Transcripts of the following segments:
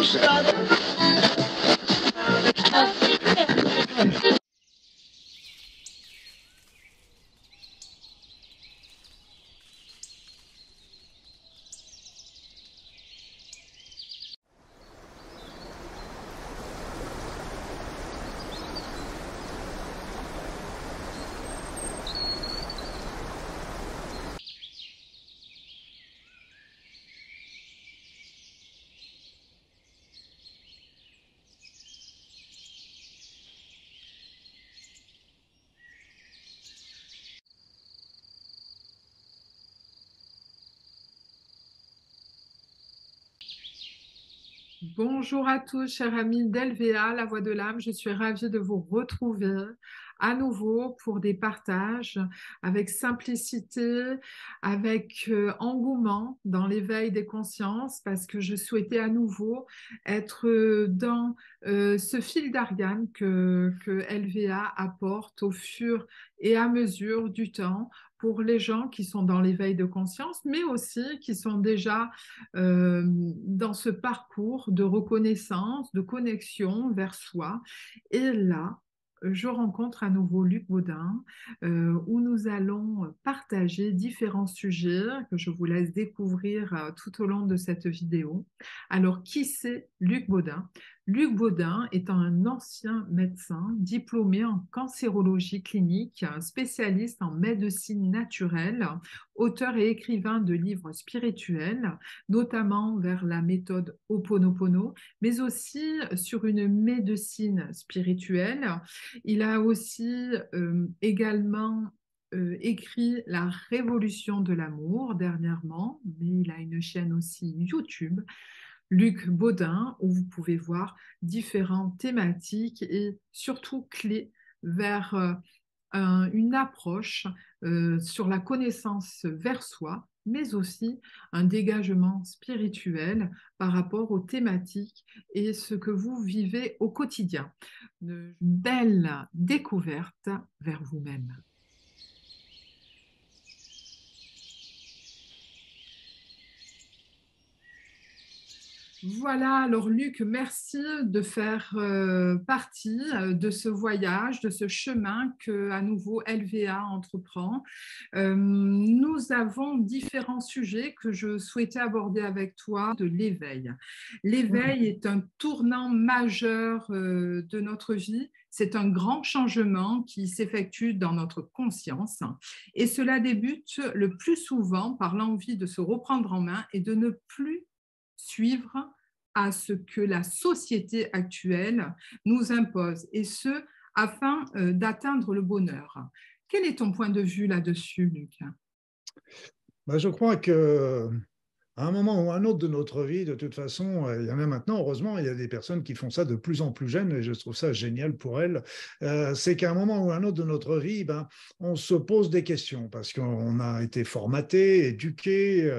sei. Bonjour à tous, chers amis d'LVA, la voix de l'âme. Je suis ravie de vous retrouver à nouveau pour des partages avec simplicité, avec euh, engouement dans l'éveil des consciences, parce que je souhaitais à nouveau être dans euh, ce fil d'Ariane que, que LVA apporte au fur et à mesure du temps pour les gens qui sont dans l'éveil de conscience, mais aussi qui sont déjà euh, dans ce parcours de reconnaissance, de connexion vers soi. Et là, je rencontre à nouveau Luc Baudin, euh, où nous allons partager différents sujets que je vous laisse découvrir euh, tout au long de cette vidéo. Alors, qui c'est Luc Baudin Luc Baudin est un ancien médecin diplômé en cancérologie clinique, spécialiste en médecine naturelle, auteur et écrivain de livres spirituels, notamment vers la méthode Oponopono, mais aussi sur une médecine spirituelle. Il a aussi euh, également euh, écrit La révolution de l'amour dernièrement, mais il a une chaîne aussi YouTube Luc Baudin, où vous pouvez voir différentes thématiques et surtout clés vers euh, une approche euh, sur la connaissance vers soi, mais aussi un dégagement spirituel par rapport aux thématiques et ce que vous vivez au quotidien. Une belle découverte vers vous-même. Voilà, alors Luc, merci de faire euh, partie euh, de ce voyage, de ce chemin que à nouveau LVA entreprend. Euh, nous avons différents sujets que je souhaitais aborder avec toi de l'éveil. L'éveil est un tournant majeur de notre vie. C'est un grand changement qui s'effectue dans notre conscience et cela débute le plus souvent par l'envie de se reprendre en main et de ne plus suivre à ce que la société actuelle nous impose, et ce, afin euh, d'atteindre le bonheur. Quel est ton point de vue là-dessus, Luc bah, Je crois que à un moment ou à un autre de notre vie, de toute façon, euh, il y en a maintenant, heureusement, il y a des personnes qui font ça de plus en plus jeunes, et je trouve ça génial pour elles, euh, c'est qu'à un moment ou à un autre de notre vie, ben, on se pose des questions, parce qu'on a été formaté, éduqué,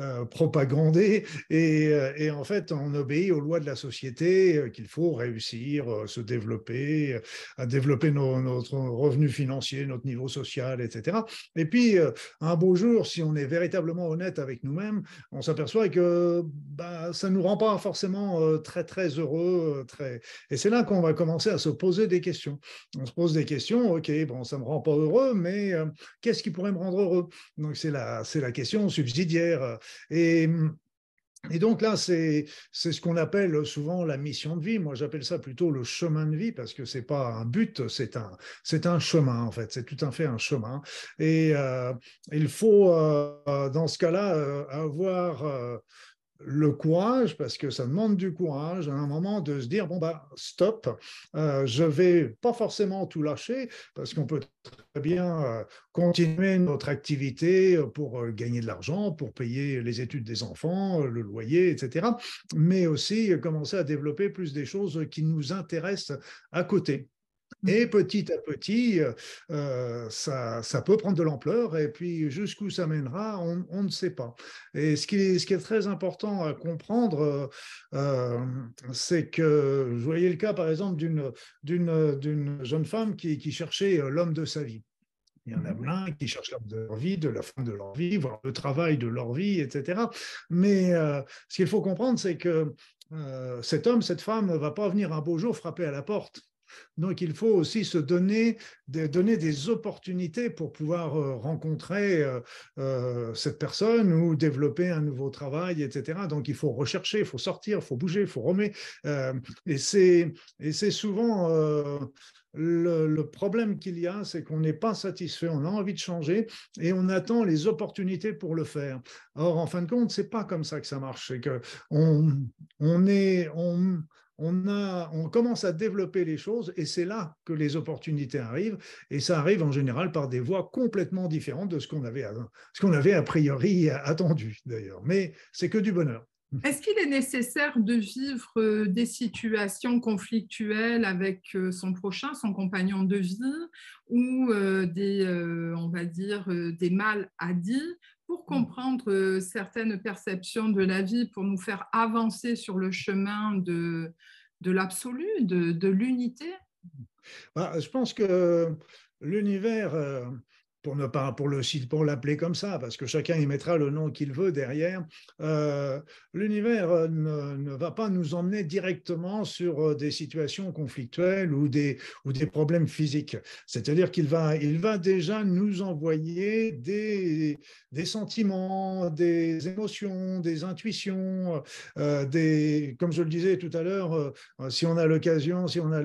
euh, propagandé, et, en fait, on obéit aux lois de la société, qu'il faut réussir, se développer, à développer nos, notre revenu financier, notre niveau social, etc. Et puis, un beau jour, si on est véritablement honnête avec nous-mêmes, on s'aperçoit que bah, ça ne nous rend pas forcément euh, très, très heureux. Euh, très... Et c'est là qu'on va commencer à se poser des questions. On se pose des questions, OK, bon, ça ne me rend pas heureux, mais euh, qu'est-ce qui pourrait me rendre heureux Donc, c'est la, la question subsidiaire. Et hum, et donc là, c'est ce qu'on appelle souvent la mission de vie. Moi, j'appelle ça plutôt le chemin de vie parce que ce n'est pas un but, c'est un un chemin en fait. C'est tout à fait un chemin. Et euh, il faut euh, dans ce cas-là euh, avoir le courage, parce que ça demande du courage à un moment de se dire bon bah ben, stop, je vais pas forcément tout lâcher parce qu'on peut bien euh, continuer notre activité euh, pour euh, gagner de l'argent, pour payer les études des enfants, le loyer, etc., mais aussi commencer à développer plus des choses qui nous intéressent à côté. Mmh. Et petit à petit, ça, ça, peut prendre de l'ampleur et puis jusqu'où ça mènera, on, ne sait pas. Et ce qui est, ce qui est très important à comprendre, c'est que vous voyez le cas par exemple d'une jeune femme qui, qui cherchait l'homme de sa vie. Il y en a mhm. plein qui cherchent l'homme de leur vie, de la fin de leur vie, voire le travail de leur vie, etc. Mais euh, ce qu'il faut comprendre, c'est que euh, cet homme, cette femme ne va pas venir un beau jour frapper à la porte. Donc il faut aussi se donner, de, donner des opportunités pour pouvoir euh, rencontrer cette personne ou développer un nouveau travail, etc. Donc il faut rechercher, il faut sortir, il faut bouger, il faut remettre. et c'est souvent le, problème qu'il y a, c'est qu'on n'est pas satisfait, on a envie de changer et on attend les opportunités pour le faire. Or, en fin de compte, c'est pas comme ça que ça marche. C'est que on, est, on, on, a, on, commence à développer les choses et c'est là que les opportunités arrivent. Et ça arrive en général par des voies complètement différentes de ce qu'on avait, ce qu'on avait a priori attendu d'ailleurs. Mais c'est que du bonheur. Est-ce qu'il est nécessaire de vivre euh, des situations conflictuelles avec euh, son prochain, son compagnon de vie, ou euh, des, on va dire, des mal à pour mm. comprendre certaines perceptions de la vie, pour nous faire avancer sur le chemin de, l'absolu, de l'unité bah, Je pense que l'univers pour ne pas pour le pour l'appeler comme ça, parce que chacun y mettra le nom qu'il veut derrière. Euh, l'univers euh, ne, va pas nous emmener directement sur euh, des situations conflictuelles ou des ou des problèmes physiques. C'est-à-dire qu'il va il va déjà nous envoyer des des sentiments, des émotions, des intuitions, des comme je le disais tout à l'heure, si on a l'occasion, si on a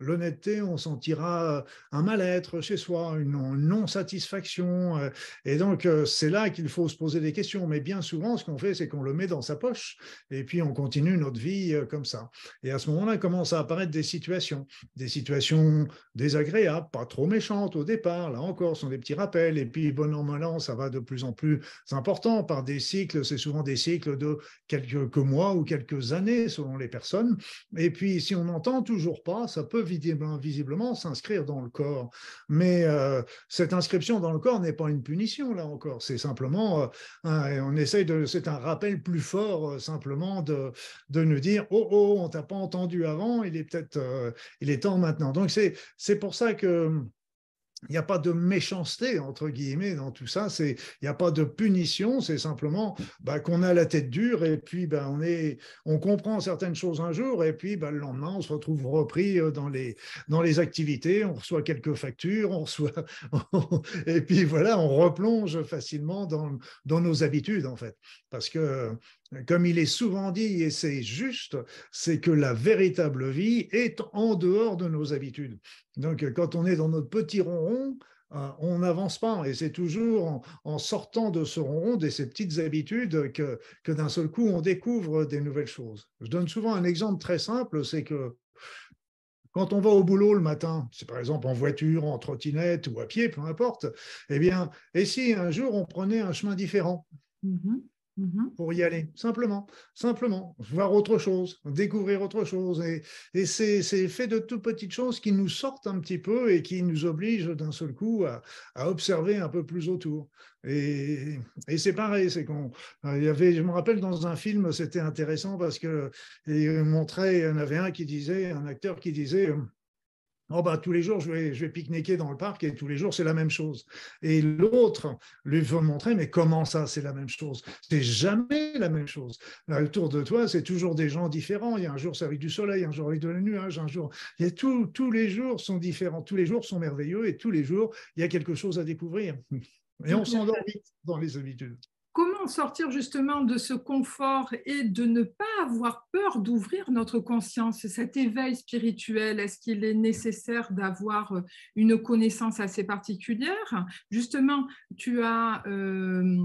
l'honnêteté, on sentira un mal-être chez soi, une non non-satisfaction. Euh, et donc, euh, c'est là qu'il faut se poser des questions. Mais bien souvent, ce qu'on fait, c'est qu'on le met dans sa poche et puis on continue notre vie euh, comme ça. Et à ce moment-là, commencent à apparaître des situations, des situations désagréables, pas trop méchantes au départ. Là encore, ce sont des petits rappels. Et puis, bon an, mal an, ça va de plus en plus important par des cycles. C'est souvent des cycles de quelques mois ou quelques années selon les personnes. Et puis, si on n'entend toujours pas, ça peut visiblement, visiblement s'inscrire dans le corps. Mais cette inscription dans le corps n'est pas une punition, là encore. C'est simplement, euh, un, on essaye de, c'est un rappel plus fort, euh, simplement, de, de nous dire, oh, oh, on t'a pas entendu avant, il est peut-être, euh, il est temps maintenant. Donc, c'est, c'est pour ça que il n'y a pas de méchanceté, entre guillemets, dans tout ça. Il n'y a pas de punition, c'est simplement bah, qu'on a la tête dure et puis ben on, est, on comprend certaines choses un jour et puis bah, le lendemain, on se retrouve repris euh, dans les, dans les activités, on reçoit quelques factures, on reçoit... et puis voilà, on replonge facilement dans, dans nos habitudes, en fait. Parce que comme il est souvent dit, et c'est juste, c'est que la véritable vie est en dehors de nos habitudes. Donc quand on est dans notre petit rond euh, on n'avance pas et c'est toujours en, sortant de ce rond de ces petites habitudes que, que d'un seul coup on découvre des nouvelles choses. Je donne souvent un exemple très simple, c'est que quand on va au boulot le matin, c'est par exemple en voiture, en trottinette ou à pied, peu importe, eh bien, et si un jour on prenait un chemin différent mm-hmm. Mhm. pour y aller, simplement, simplement, voir autre chose, découvrir autre chose. Et, et c'est, fait de toutes petites choses qui nous sortent un petit peu et qui nous obligent d'un seul coup à, observer un peu plus autour. Et, et c'est pareil, c'est qu'on, il y avait, je me rappelle dans un film, c'était intéressant parce que il montrait, il y en avait un qui disait, un acteur qui disait, Oh, bah, tous les jours, je vais, pique-niquer dans le parc et tous les jours, c'est la même chose. Et l'autre lui veut montrer, mais comment ça, c'est la même chose C'est jamais la même chose. autour de toi, c'est toujours des gens différents. Il y a un jour, ça avec du soleil, un jour, avec de la nuage, un jour. Il tous les jours sont différents, tous les jours sont merveilleux et tous les jours, il y a quelque chose à découvrir. Et on s'endort dans les habitudes comment sortir justement de ce confort et de ne pas avoir peur d'ouvrir notre conscience, cet éveil spirituel Est-ce qu'il est nécessaire d'avoir euh, une connaissance assez particulière Justement, tu, as, euh,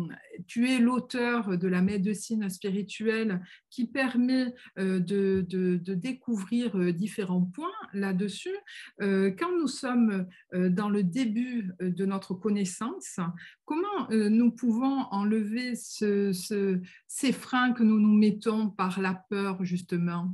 tu es l'auteur de la médecine spirituelle qui permet euh, de découvrir différents points là-dessus. Quand nous sommes dans le début de notre connaissance, comment nous pouvons enlever ce, ce, ces freins que nous nous mettons par la peur, justement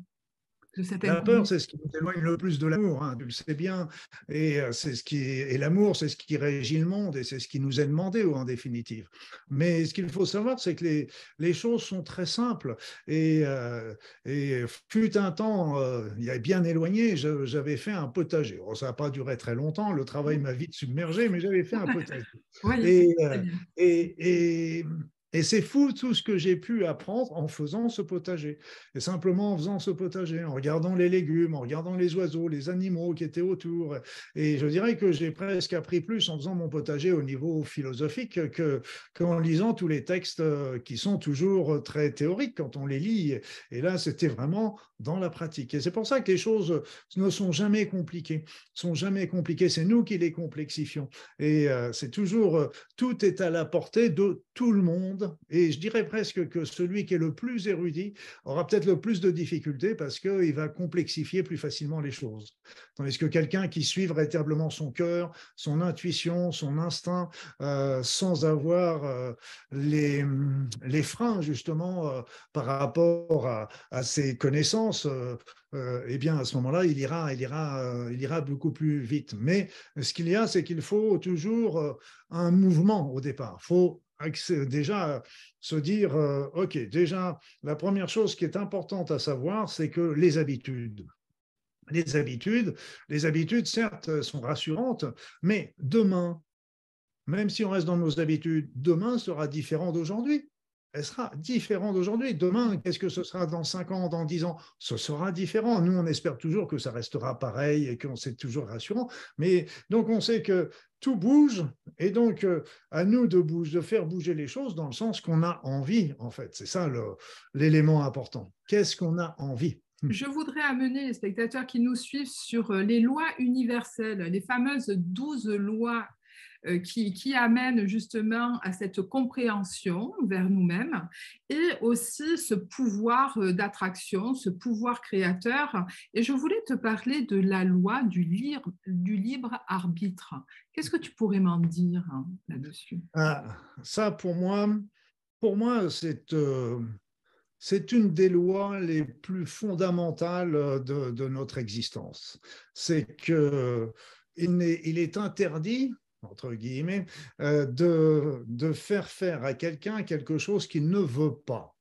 la peur, c'est ce qui nous éloigne le plus de l'amour, hein, tu le sais bien. Et euh, c'est ce qui et l'amour, c'est ce qui régit le monde et c'est ce qui nous est demandé en définitive. Mais ce qu'il faut savoir, c'est que les, les, choses sont très simples. Et, euh, fut un temps, euh, il y a bien éloigné, j'avais fait un potager. ça n'a pas duré très longtemps, le travail m'a vite submergé, mais j'avais fait un potager. et et c'est fou tout ce que j'ai pu apprendre en faisant ce potager. Et simplement en faisant ce potager, en regardant les légumes, en regardant les oiseaux, les animaux qui étaient autour. Et je dirais que j'ai presque appris plus en faisant mon potager au niveau philosophique qu'en lisant tous les textes euh, qui sont toujours euh, très théoriques quand on les lit. Et là, c'était vraiment dans la pratique. Et c'est pour ça que les choses ne sont jamais compliquées. Sont jamais compliquées. C'est nous qui les complexifions. Et euh, c'est toujours, tout est à la portée de tout le monde et je dirais presque que celui qui est le plus érudit aura peut-être le plus de difficultés parce qu'il va complexifier plus facilement les choses. Tandis que quelqu'un qui suit véritablement son cœur, son intuition, son instinct, euh, sans avoir euh, les, freins justement euh, par rapport à, ses connaissances, eh bien, à ce moment-là, il ira, il, ira, il ira beaucoup plus vite. Mais ce qu'il y a, c'est qu'il faut toujours un mouvement au départ. faut ah, déjà euh, se dire, euh, OK, déjà, la première chose qui est importante à savoir, c'est que les habitudes, les habitudes, les habitudes, certes, euh, sont rassurantes, mais demain, même si on reste dans nos habitudes, demain sera différent d'aujourd'hui sera différent d'aujourd'hui. Demain, qu'est-ce que ce sera dans 5 ans, dans 10 ans Ce sera différent. Nous, on espère toujours que ça restera pareil et qu'on c'est toujours rassurant. Mais donc, on sait que tout bouge et donc euh, à nous de, de faire bouger les choses dans le sens qu'on a envie, en fait. C'est ça l'élément important. Qu'est-ce qu'on a envie je voudrais amener les spectateurs qui nous suivent sur euh, les lois universelles, les fameuses 12 lois euh, qui, amène justement à cette compréhension vers nous-mêmes et aussi ce pouvoir euh, d'attraction, ce pouvoir créateur. Et je voulais te parler de la loi du, libre, du libre arbitre. Qu'est-ce que tu pourrais m'en dire hein, là-dessus ah, Ça, pour moi, pour moi euh, c'est... une des lois les plus fondamentales de, notre existence. C'est que il est, interdit entre guillemets, euh, de, faire faire à quelqu'un quelque chose qu'il ne veut pas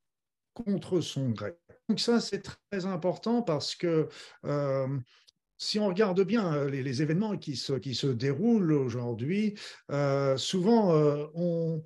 contre son gré. Donc ça, c'est très important parce que euh, si on regarde bien euh, les, événements qui se, qui se déroulent aujourd'hui, souvent, on,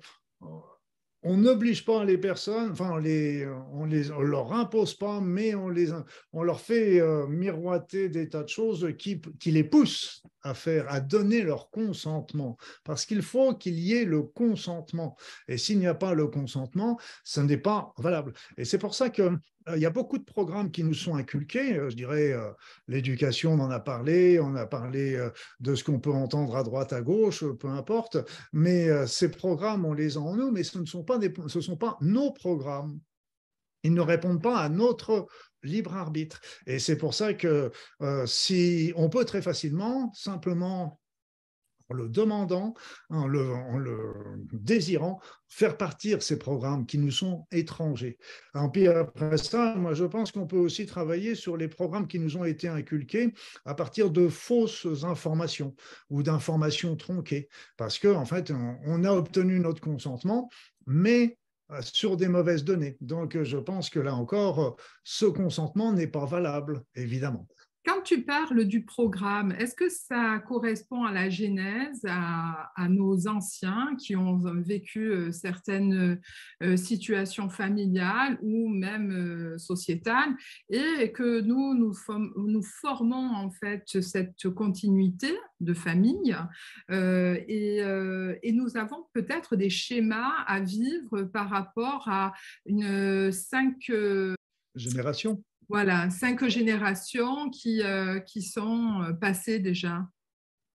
on n'oblige pas les personnes, enfin, on, les, on, les, leur impose pas, mais on, les, on leur fait euh, miroiter des tas de choses qui, qui, les poussent à faire, à donner leur consentement. Parce qu'il faut qu'il y ait le consentement. Et s'il n'y a pas le consentement, ce n'est pas valable. Et c'est pour ça que euh, il y a beaucoup de programmes qui nous sont inculqués. Euh, je dirais, euh, l'éducation, on en a parlé, on a parlé de ce qu'on peut entendre à droite, à gauche, peu importe. Mais ces programmes, on les a en nous, mais ce ne sont pas, ce sont pas nos programmes. Ils ne répondent pas à notre libre arbitre. Et c'est pour ça que si on peut très facilement simplement en le demandant, en le, désirant, faire partir ces programmes qui nous sont étrangers. En puis après ça, moi je pense qu'on peut aussi travailler sur les programmes qui nous ont été inculqués à partir de fausses informations ou d'informations tronquées, parce que en fait, on a obtenu notre consentement, mais euh, sur des mauvaises données. Donc je pense que là encore, euh, ce consentement n'est pas valable, évidemment. Quand tu parles du programme, est-ce que ça correspond à la Genèse, à, nos anciens qui ont vécu euh, certaines euh, euh, situations familiales ou même sociétales, et que nous, nous, formons en fait cette continuité de famille, et, nous avons peut-être des schémas à vivre par rapport à une cinq... Génération voilà, cinq générations qui, euh, sont euh, passées déjà.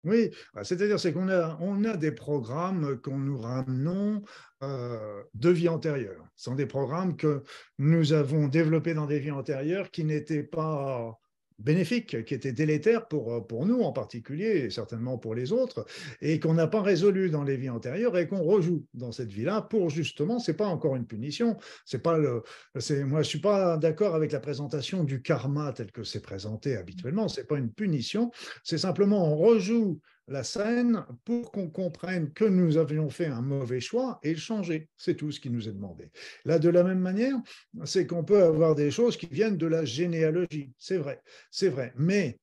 Oui, bah, c'est-à-dire c'est qu'on a, on a des programmes qu'on nous ramenons euh, de vie antérieure. Ce sont des programmes que nous avons développés dans des vies antérieures qui n'étaient pas bénéfique, qui était délétère pour, euh, pour nous en particulier, et certainement pour les autres, et qu'on n'a pas résolu dans les vies antérieures et qu'on rejoue dans cette vie-là pour justement, c'est pas encore une punition, c'est pas le, c'est, moi je suis pas d'accord avec la présentation du karma tel que c'est présenté habituellement, c'est pas une punition, c'est simplement on rejoue la scène pour qu'on comprenne que nous avions fait un mauvais choix et le changer. C'est tout ce qui nous est demandé. Là, de la même manière, c'est qu'on peut avoir des choses qui viennent de la généalogie. C'est vrai, c'est vrai. Mais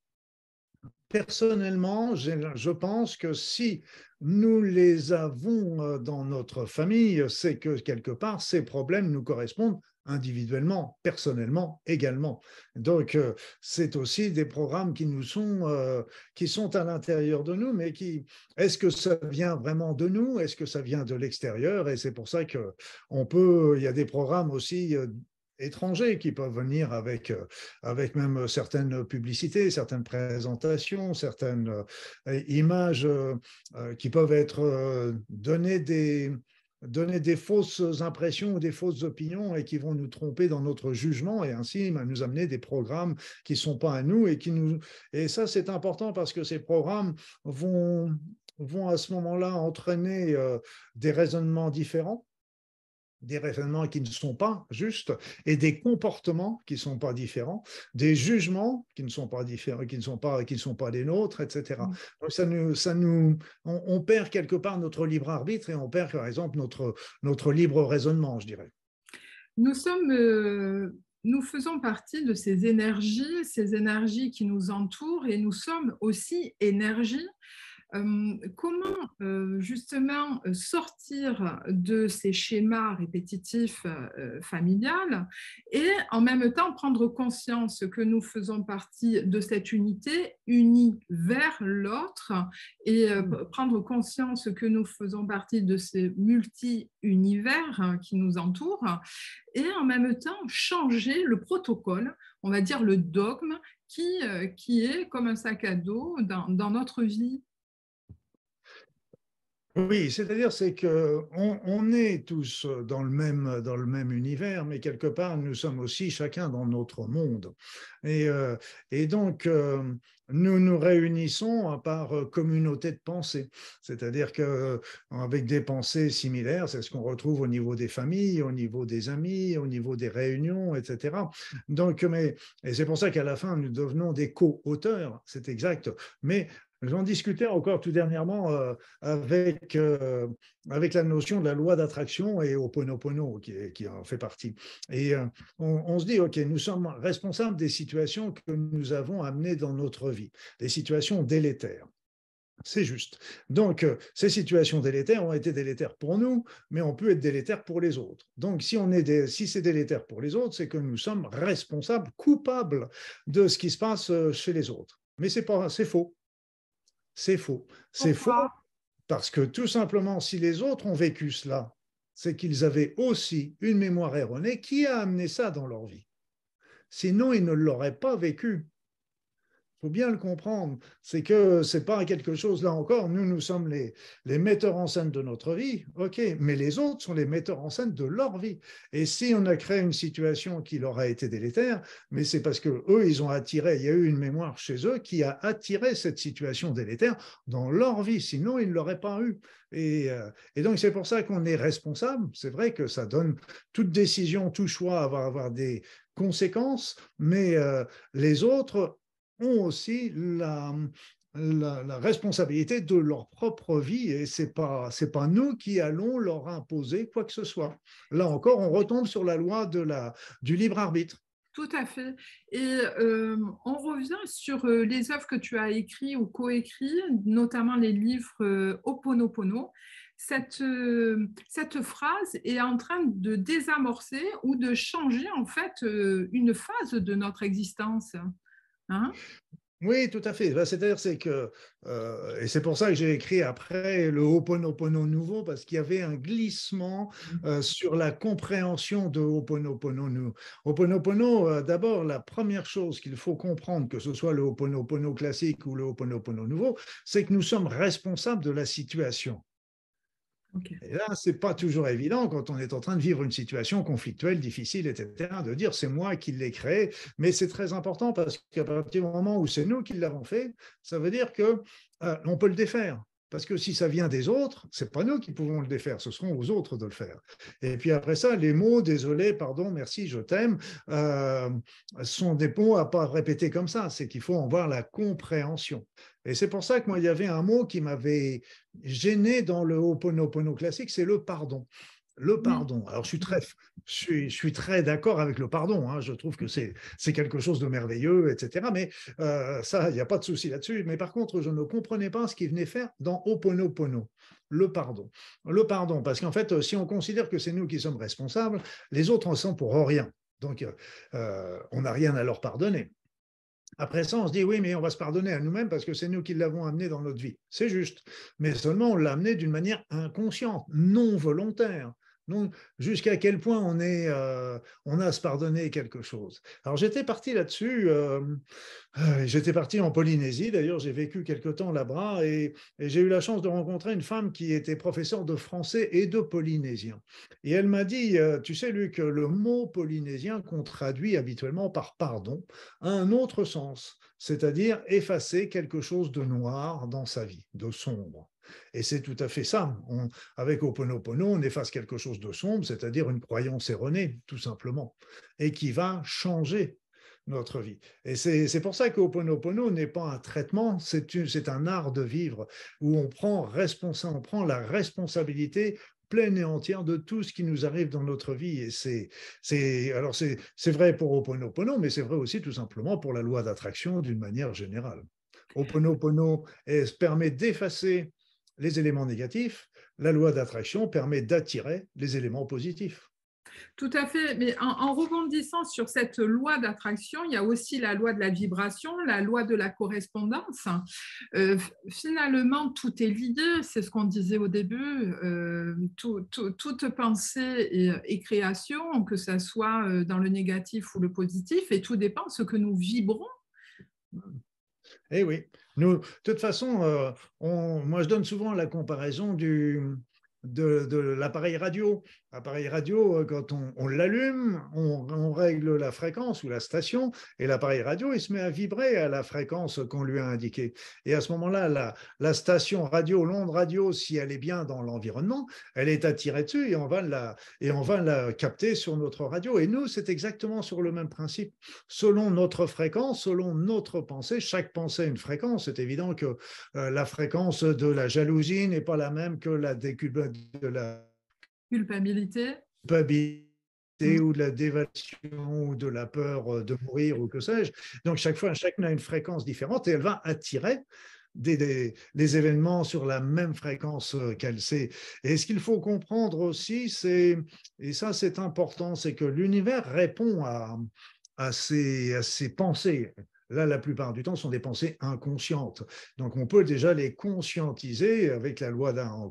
personnellement, je pense que si nous les avons euh, dans notre famille, c'est que quelque part, ces problèmes nous correspondent individuellement, personnellement également. Donc, euh, c'est aussi des programmes qui nous sont, euh, qui sont à l'intérieur de nous, mais qui, est-ce que ça vient vraiment de nous Est-ce que ça vient de l'extérieur Et c'est pour ça que on peut, il y a des programmes aussi. Euh, étrangers qui peuvent venir avec, avec même certaines publicités, certaines présentations, certaines images qui peuvent être données des, donner des fausses impressions ou des fausses opinions et qui vont nous tromper dans notre jugement et ainsi bah, nous amener des programmes qui ne sont pas à nous et qui nous et ça c'est important parce que ces programmes vont vont à ce moment-là entraîner euh, des raisonnements différents des raisonnements qui ne sont pas justes et des comportements qui ne sont pas différents, des jugements qui ne sont pas différents, qui ne sont pas, qui ne sont pas les nôtres, etc. Mm. ça nous, ça nous, on, perd quelque part notre libre arbitre et on perd par exemple notre, notre libre raisonnement, je dirais. Nous sommes euh, nous faisons partie de ces énergies, ces énergies qui nous entourent et nous sommes aussi énergies euh, comment euh, justement sortir de ces schémas répétitifs euh, familiales et en même temps prendre conscience que nous faisons partie de cette unité unie vers l'autre et mmh. prendre conscience que nous faisons partie de ces multi-univers hein, qui nous entourent et en même temps changer le protocole, on va dire le dogme qui, est comme un sac à dos dans notre vie oui, c'est-à-dire c'est que on, est tous dans le même dans le même univers, mais quelque part nous sommes aussi chacun dans notre monde. Et, euh, et donc euh, nous nous réunissons par euh, communauté de pensée, c'est-à-dire que avec des pensées similaires, c'est ce qu'on retrouve au niveau des familles, au niveau des amis, au niveau des réunions, etc. Donc, mais et c'est pour ça qu'à la fin nous devenons des co-auteurs, c'est exact. Mais J'en discutais encore tout dernièrement euh, avec, euh, avec la notion de la loi d'attraction et Ho Oponopono qui, qui en fait partie. Et euh, on, se dit, OK, nous sommes responsables des situations que nous avons amenées dans notre vie, des situations délétères. C'est juste. Donc, ces situations délétères ont été délétères pour nous, mais on peut être délétères pour les autres. Donc, si, on est si c'est délétère pour les autres, c'est que nous sommes responsables, coupables de ce qui se passe chez les autres. Mais c'est, pas, c'est faux. C'est faux. C'est faux parce que tout simplement, si les autres ont vécu cela, c'est qu'ils avaient aussi une mémoire erronée qui a amené ça dans leur vie. Sinon, ils ne l'auraient pas vécu faut bien le comprendre. C'est que c'est pas quelque chose, là encore, nous, nous sommes les, les metteurs en scène de notre vie, ok, mais les autres sont les metteurs en scène de leur vie. Et si on a créé une situation qui leur a été délétère, mais c'est parce que eux, ils ont attiré, il y a eu une mémoire chez eux qui a attiré cette situation délétère dans leur vie, sinon ils ne l'auraient pas eu. Et, euh, et donc c'est pour ça qu'on est responsable. C'est vrai que ça donne toute décision, tout choix va avoir des, conséquences, mais euh, les autres ont aussi la, responsabilité de leur propre vie et c'est pas pas nous qui allons leur imposer quoi que ce soit. Là encore, on retombe sur la loi de la du libre arbitre. Tout à fait. Et on euh, revient sur euh, les œuvres que tu as écrites ou coécrites, notamment les livres euh, Oponopono. Cette, cette phrase est en train de désamorcer ou de changer en fait une phase de notre existence. Hein oui, tout à fait. cest à que, euh, et c'est pour ça que j'ai écrit après le Ho'oponopono nouveau, parce qu'il y avait un glissement mmh. euh, sur la compréhension de Ho'oponopono nouveau. Ho'oponopono, euh, d'abord, la première chose qu'il faut comprendre, que ce soit le Ho'oponopono classique ou le Ho'oponopono nouveau, c'est que nous sommes responsables de la situation. Et là, n'est pas toujours évident quand on est en train de vivre une situation conflictuelle, difficile, etc., de dire c'est moi qui l'ai créé. Mais c'est très important parce qu'à partir du moment où c'est nous qui l'avons fait, ça veut dire que euh, peut le défaire. Parce que si ça vient des autres, c'est pas nous qui pouvons le défaire, ce seront aux autres de le faire. Et puis après ça, les mots désolé, pardon, merci, je t'aime, euh, sont des mots à pas répéter comme ça. C'est qu'il faut en voir la compréhension. Et c'est pour ça que moi, il y avait un mot qui m'avait gêné dans le Ho'oponopono classique, c'est le pardon le mm. pardon. Alors, je suis très, d'accord avec le pardon. Hein. Je trouve que c'est quelque chose de merveilleux, etc. Mais euh, ça, il n'y a pas de souci là-dessus. Mais par contre, je ne comprenais pas ce qu'il venait faire dans Oponopono, le pardon. Le pardon, parce qu'en fait, si on considère que c'est nous qui sommes responsables, les autres en sont pour rien. Donc, euh, euh, on n'a rien à leur pardonner. Après ça, on se dit oui, mais on va se pardonner à nous-mêmes parce que c'est nous qui l'avons amené dans notre vie. C'est juste. Mais seulement, on l'a amené d'une manière inconsciente, non volontaire. Donc, jusqu'à quel point euh, on, a à se pardonner quelque chose. Alors, j'étais parti là-dessus, euh, euh, j'étais parti en Polynésie, d'ailleurs, j'ai vécu quelque temps là-bas, et, et j'ai eu la chance de rencontrer une femme qui était professeure de français et de polynésien. Et elle m'a dit, tu sais, Luc, le mot polynésien qu'on traduit habituellement par pardon a un autre sens, c'est-à-dire effacer quelque chose de noir dans sa vie, de sombre. Et c'est tout à fait ça. On, avec Oponopono, on efface quelque chose de sombre, c'est-à-dire une croyance erronée, tout simplement, et qui va changer notre vie. Et c'est pour ça que n'est pas un traitement, c'est un art de vivre où on prend, on prend la responsabilité pleine et entière de tout ce qui nous arrive dans notre vie. Et c'est alors c'est vrai pour Oponopono, mais c'est vrai aussi tout simplement pour la loi d'attraction d'une manière générale. Oponopono permet d'effacer les éléments négatifs, la loi d'attraction permet d'attirer les éléments positifs. Tout à fait, mais en, rebondissant sur cette loi d'attraction, il y a aussi la loi de la vibration, la loi de la correspondance. Euh, finalement, tout est lié, c'est ce qu'on disait au début. Euh, toute pensée et, et, création, que ça soit euh, dans le négatif ou le positif, et tout dépend de ce que nous vibrons. Eh oui, nous, de toute façon, euh, on, moi je donne souvent la comparaison de l'appareil radio. Appareil radio, euh, quand on, l'allume, on, règle la fréquence ou la station, et l'appareil radio, il se met à vibrer à la fréquence qu'on lui a indiquée. Et à ce moment-là, la, station radio, l'onde radio, si elle est bien dans l'environnement, elle est attirée dessus et on, va la, et on va la capter sur notre radio. Et nous, c'est exactement sur le même principe. Selon notre fréquence, selon notre pensée, chaque pensée a une fréquence. C'est évident que euh, la fréquence de la jalousie n'est pas la même que la décube de la Culpabilité. Culpabilité mm. ou de la dévation ou de la peur euh, de mourir ou que sais-je. Donc chaque fois, chacun a une fréquence différente et elle va attirer des, des, événements sur la même fréquence euh, qu'elle sait. Et ce qu'il faut comprendre aussi, c'est, et ça c'est important, c'est que l'univers répond à, à, à ses pensées là, la plupart du temps, sont des pensées inconscientes. Donc, on peut déjà les conscientiser avec la loi d'un,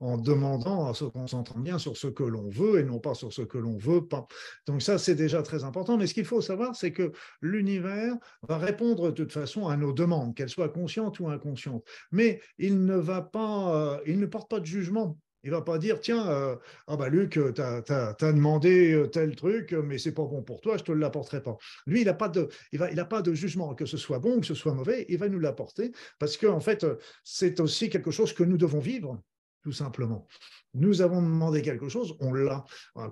en, demandant, en se concentrant bien sur ce que l'on veut et non pas sur ce que l'on veut pas. Donc, ça, c'est déjà très important. Mais ce qu'il faut savoir, c'est que l'univers va répondre de toute façon à nos demandes, qu'elles soient conscientes ou inconscientes. Mais il ne va pas, euh, il ne porte pas de jugement il ne va pas dire, tiens, euh, ah bah Luc, euh, tu as, demandé euh, tel truc, mais c'est pas bon pour toi, je ne te l'apporterai pas. Lui, il n'a pas, de, il il pas de jugement, que ce soit bon ou que ce soit mauvais, il va nous l'apporter, parce que en fait, c'est aussi quelque chose que nous devons vivre tout simplement. Nous avons demandé quelque chose, on l'a,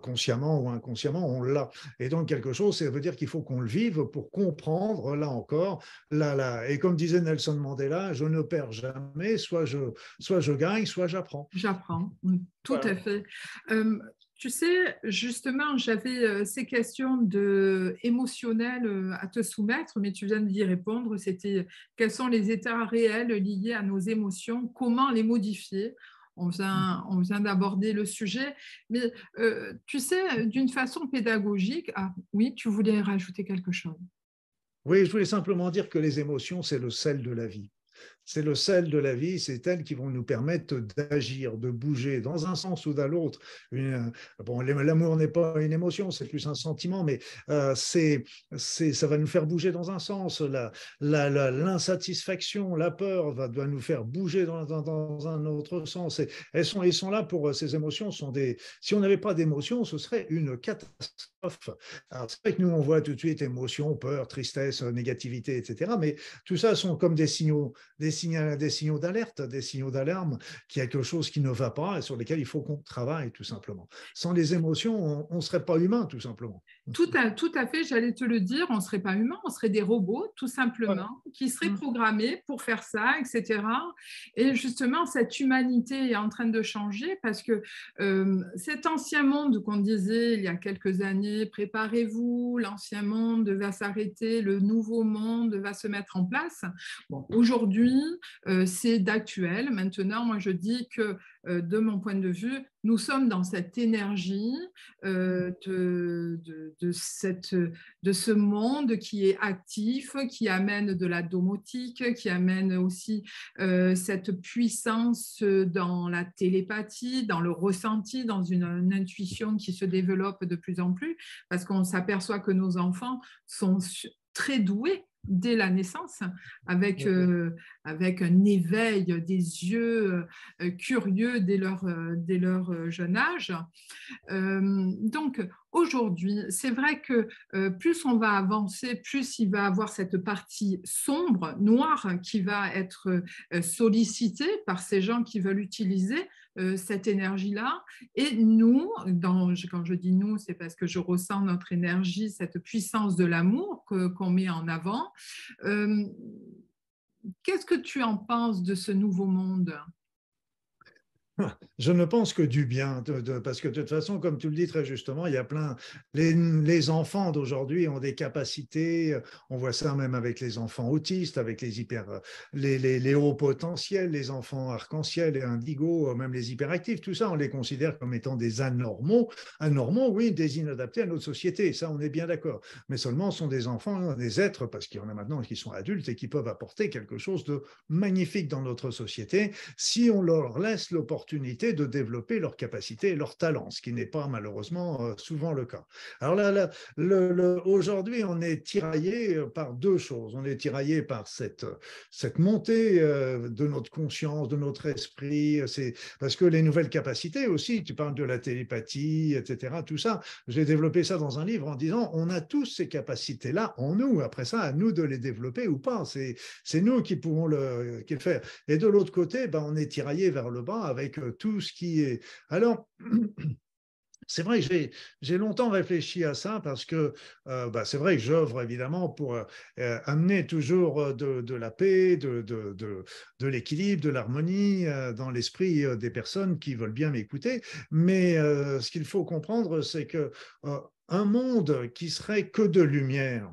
consciemment ou inconsciemment, on l'a. Et donc quelque chose, ça veut dire qu'il faut qu'on le vive pour comprendre, là encore, là, là. Et comme disait Nelson Mandela, je ne perds jamais, soit je, soit je gagne, soit j'apprends. J'apprends, tout à fait. Euh, tu sais, justement, j'avais euh, ces questions de émotionnelles euh, à te soumettre, mais tu viens d'y répondre. C'était quels sont les états réels liés à nos émotions, comment les modifier on vient, mmh. on vient d'aborder le sujet. Mais euh, tu sais, d'une façon pédagogique, ah, oui, tu voulais rajouter quelque chose. Oui, je voulais simplement dire que les émotions, c'est le sel de la vie. C'est le sel de la vie, c'est elles qui vont nous permettre d'agir, de bouger dans un sens ou dans l'autre. Bon, l'amour n'est pas une émotion, c'est plus un sentiment, mais euh, c'est, ça va nous faire bouger dans un sens. l'insatisfaction, la, peur va, doit nous faire bouger dans, un autre sens. Et elles, sont, sont là pour euh, ces émotions. Sont des, si on n'avait pas d'émotions, ce serait une catastrophe. c'est vrai que nous, on voit tout de suite émotion, peur, tristesse, négativité, etc. Mais tout ça sont comme des signaux des, des signaux d'alerte, des signaux d'alarme, qu'il y a quelque chose qui ne va pas et sur lesquels il faut qu'on travaille, tout simplement. Sans les émotions, on ne serait pas humain, tout simplement. Tout à, fait, j'allais te le dire, on ne serait pas humains on serait des robots, tout simplement, qui seraient mmh. programmés pour faire ça, etc. Et justement, cette humanité est en train de changer parce que cet ancien monde qu'on disait il y a quelques années, préparez-vous, l'ancien monde va s'arrêter, le nouveau monde va se mettre en place. Bon, aujourd'hui, c'est d'actuel. Maintenant, moi, je dis que euh, de mon point de vue, nous sommes dans cette énergie euh, de, ce monde qui est actif, qui amène de la domotique, qui amène aussi euh, cette puissance dans la télépathie, dans le ressenti, dans une intuition qui se développe de plus en plus, parce qu'on s'aperçoit que nos enfants sont très doués dès la naissance, eh euh, avec, un éveil des yeux euh, curieux dès leur, euh, dès leur jeune âge. donc, aujourd'hui, c'est vrai que plus on va avancer, plus il va avoir cette partie sombre, noire, qui va être sollicitée par ces gens qui veulent utiliser euh, cette énergie-là. Et nous, quand je dis nous, c'est parce que je ressens notre énergie, cette puissance de l'amour qu'on met en avant. Euh, qu'est-ce que tu en penses de ce nouveau monde je ne pense que du bien, parce que de toute façon, comme tu le dis très justement, il y a plein. Les, enfants d'aujourd'hui ont des capacités, euh, on voit ça même avec les enfants autistes, avec les hyper. Euh, les, les, les hauts potentiels, les enfants arc-en-ciel et indigo, euh, même les hyperactifs, tout ça, on les considère comme étant des anormaux. Anormaux, oui, des inadaptés à notre société, ça, on est bien d'accord. Mais seulement, ce sont des enfants, des êtres, parce qu'il y en a maintenant qui sont adultes et qui peuvent apporter quelque chose de magnifique dans notre société si on leur laisse l'opportunité l'opportunité de développer leurs capacités et leurs talents, ce qui n'est pas malheureusement euh, souvent le cas. Alors là, le, aujourd'hui, on est tiraillé euh, par deux choses. On est tiraillé par cette, cette montée euh, de notre conscience, de notre esprit, c'est parce que les nouvelles capacités aussi, tu parles de la télépathie, etc., tout ça, j'ai développé ça dans un livre en disant, on a tous ces capacités-là en nous. Après ça, à nous de les développer ou pas. C'est nous qui pouvons le, faire. Et de l'autre côté, ben, on est tiraillé vers le bas avec euh, tout ce qui est. Alors, C'est vrai que j'ai longtemps réfléchi à ça parce que euh, bah, c'est vrai que j'œuvre évidemment pour euh, amener toujours de, la paix, de, l'équilibre, de, l'harmonie dans l'esprit des personnes qui veulent bien m'écouter. Mais ce qu'il faut comprendre, c'est que un monde qui serait que de lumière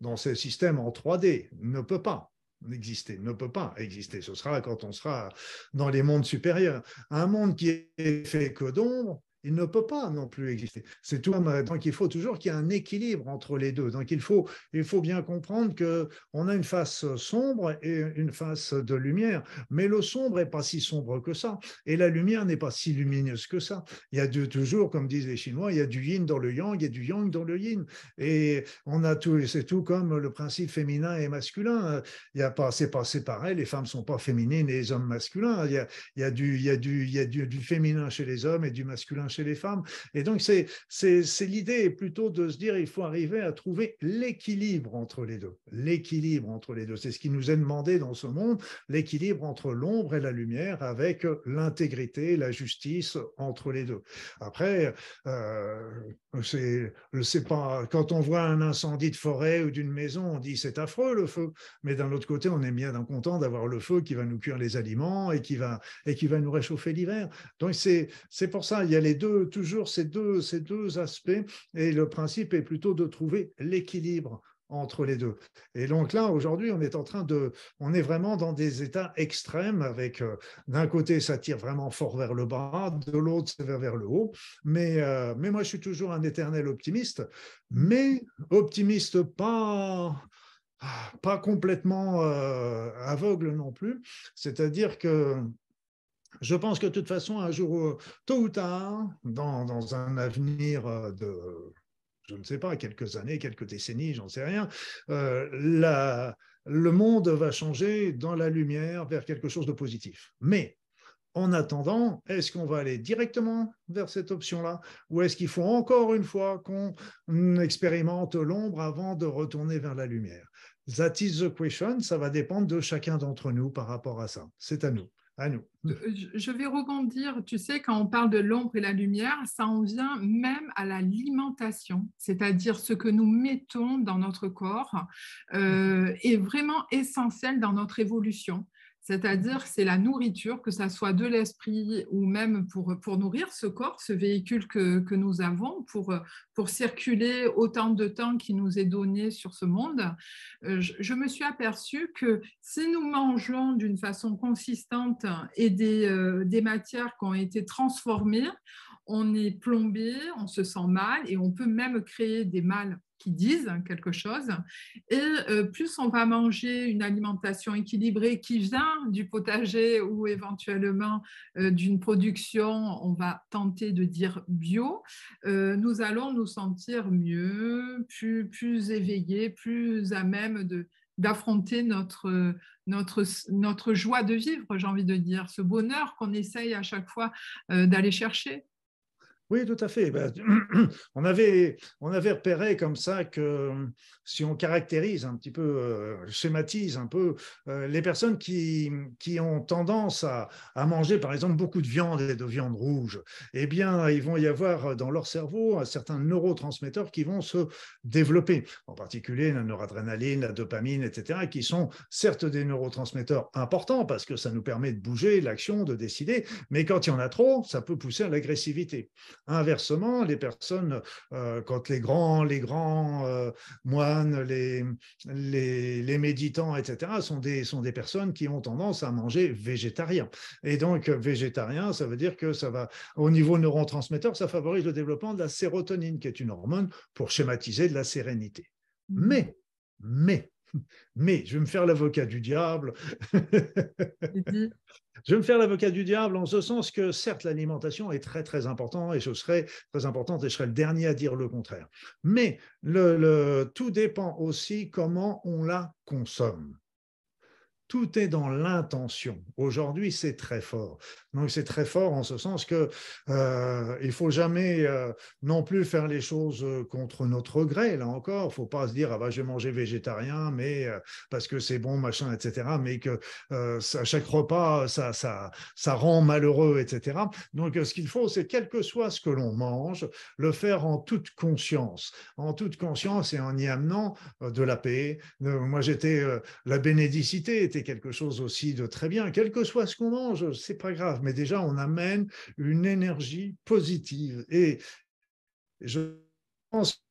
dans ce système en 3D ne peut pas exister, ne peut pas exister. Ce sera quand on sera dans les mondes supérieurs. Un monde qui est fait que d'ombre, il ne peut pas non plus exister. C'est tout. Donc, il faut toujours qu'il y ait un équilibre entre les deux. Donc, il faut, il faut bien comprendre qu'on a une face sombre et une face de lumière. Mais le sombre n'est pas si sombre que ça. Et la lumière n'est pas si lumineuse que ça. Il y a toujours, comme disent les Chinois, il y a du yin dans le yang et du yang dans le yin. Et on a tout, c'est tout comme le principe féminin et masculin. Il y a pas, c'est pas séparé. Les femmes ne sont pas féminines et les hommes masculins. Il y a, il y a, du, il y a, du, il y a du, du féminin chez les hommes et du masculin chez les femmes. Et donc, c'est, c'est, c'est l'idée plutôt de se dire, il faut arriver à trouver l'équilibre entre les deux. L'équilibre entre les deux. C'est ce qui nous est demandé dans ce monde, l'équilibre entre l'ombre et la lumière avec l'intégrité, la justice entre les deux. Après, euh, c'est, sais pas, quand on voit un incendie de forêt ou d'une maison, on dit c'est affreux le feu. Mais d'un autre côté, on est bien content d'avoir le feu qui va nous cuire les aliments et qui va, et qui va nous réchauffer l'hiver. Donc, c'est, c'est pour ça, il y a les toujours ces deux, ces deux aspects, et le principe est plutôt de trouver l'équilibre entre les deux. Et donc là, aujourd'hui, on est en train de, on est vraiment dans des états extrêmes avec, euh, d'un côté, ça tire vraiment fort vers le bas, de l'autre, c'est vers, le haut. Mais, euh, mais moi, je suis toujours un éternel optimiste, mais optimiste pas, ah, pas complètement euh, aveugle non plus. C'est-à-dire que je pense que de toute façon, un jour, euh, tôt ou tard, dans, un avenir euh, de, je ne sais pas, quelques années, quelques décennies, j'en sais rien, euh, le monde va changer dans la lumière vers quelque chose de positif. Mais en attendant, est-ce qu'on va aller directement vers cette option-là ou est-ce qu'il faut encore une fois qu'on expérimente l'ombre avant de retourner vers la lumière That is the question, ça va dépendre de chacun d'entre nous par rapport à ça. C'est à nous. Euh, je vais rebondir. Tu sais, quand on parle de l'ombre et la lumière, ça en vient même à l'alimentation, c'est-à-dire ce que nous mettons dans notre corps euh, est vraiment essentiel dans notre évolution. C'est-à-dire c'est la nourriture, que ça soit de l'esprit ou même pour, pour nourrir ce corps, ce véhicule que, nous avons, pour, pour circuler autant de temps qui nous est donné sur ce monde. Euh, je, me suis aperçue que si nous mangeons d'une façon consistante et des, euh, des matières qui ont été transformées, on est plombé, on se sent mal et on peut même créer des mâles qui disent quelque chose. Et euh, plus on va manger une alimentation équilibrée qui vient du potager ou éventuellement euh, d'une production, on va tenter de dire bio, euh, nous allons nous sentir mieux, plus, plus éveillés, plus à même d'affronter notre, notre joie de vivre, j'ai envie de dire, ce bonheur qu'on essaye à chaque fois d'aller chercher. Oui, tout à fait. Ben, on, avait, on repéré comme ça que euh, si on caractérise un petit peu, euh, schématise un peu, euh, les personnes qui, ont tendance à, manger, par exemple, beaucoup de viande et de viande rouge, eh bien, il vont y avoir dans leur cerveau certains neurotransmetteurs qui vont se développer, en particulier la noradrénaline, la dopamine, etc., qui sont certes des neurotransmetteurs importants parce que ça nous permet de bouger, l'action, de décider, mais quand il y en a trop, ça peut pousser à l'agressivité. Inversement, les personnes, euh, quand les grands, les grands euh, moines, les, les, méditants, etc., sont des, sont des personnes qui ont tendance à manger végétarien. Et donc, végétarien, ça veut dire que ça va, au niveau neurotransmetteur, ça favorise le développement de la sérotonine, qui est une hormone pour schématiser de la sérénité. Mmh. Mais, mais, mais je vais me faire l'avocat du diable. Mhm. je vais me faire l'avocat du diable en ce sens que, certes, l'alimentation est très, très importante et ce serait très importante et je serai le dernier à dire le contraire. Mais tout dépend aussi comment on la consomme. Tout est dans l'intention. Aujourd'hui, c'est très fort. Donc, c'est très fort en ce sens que euh, il faut jamais euh, non plus faire les choses euh, contre notre gré. Là encore, faut pas se dire ah ben, je vais manger végétarien, mais parce que c'est bon, machin, etc. Mais que à chaque repas, ça, ça, ça rend malheureux, etc. Donc, ce qu'il faut, c'est quel que soit ce que l'on mange, le faire en toute conscience, en toute conscience et en y amenant de la paix. moi, j'étais la bénédicité était quelque chose aussi de très bien. Quel que soit ce qu'on mange, c'est pas grave, mais déjà on amène une énergie positive. Et je pense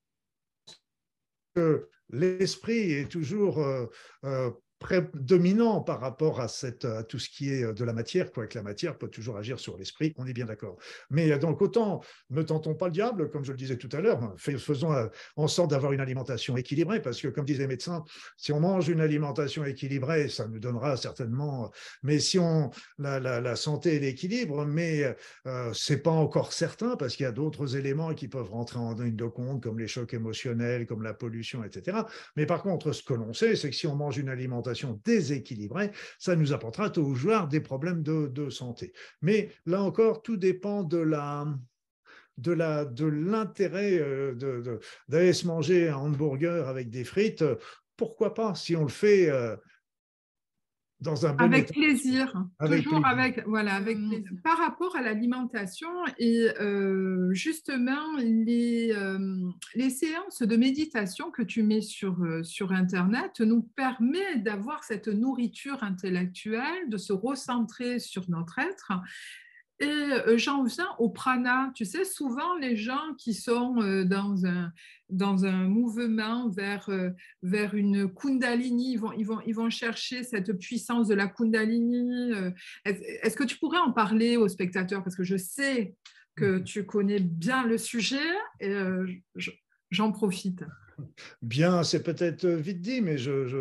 que l'esprit est toujours euh, euh, prédominant par rapport à, cette, tout ce qui est euh, de la matière, quoique la matière peut toujours agir sur l'esprit, on est bien d'accord. Mais euh, donc autant ne tentons pas le diable, comme je le disais tout à l'heure, hein, faisons euh, en sorte d'avoir une alimentation équilibrée, parce que comme disait les médecin, si on mange une alimentation équilibrée, ça nous donnera certainement, mais si on, la, santé et l'équilibre, mais ce c'est pas encore certain, parce qu'il y a d'autres éléments qui peuvent rentrer en ligne de compte, comme les chocs émotionnels, comme la pollution, etc. Mais par contre, ce que l'on sait, c'est que si on mange une alimentation déséquilibrée, ça nous apportera tôt ou tard des problèmes de, santé. Mais là encore, tout dépend de la de la de l'intérêt euh, d'aller se manger un hamburger avec des frites pourquoi pas si on le fait euh, avec plaisir toujours avec voilà avec mmh. plaisir. par rapport à l'alimentation et euh, justement les, euh, les séances de méditation que tu mets sur euh, sur internet nous permet d'avoir cette nourriture intellectuelle de se recentrer sur notre être et euh, j'en viens au prana. Tu sais, souvent les gens qui sont euh, dans un, mouvement vers, euh, une kundalini, ils vont, ils vont chercher cette puissance de la kundalini. Est-ce que tu pourrais en parler aux spectateurs Parce que je sais que mhm. tu connais bien le sujet et j'en profite. Bien, c'est peut-être euh, vite dit, mais je,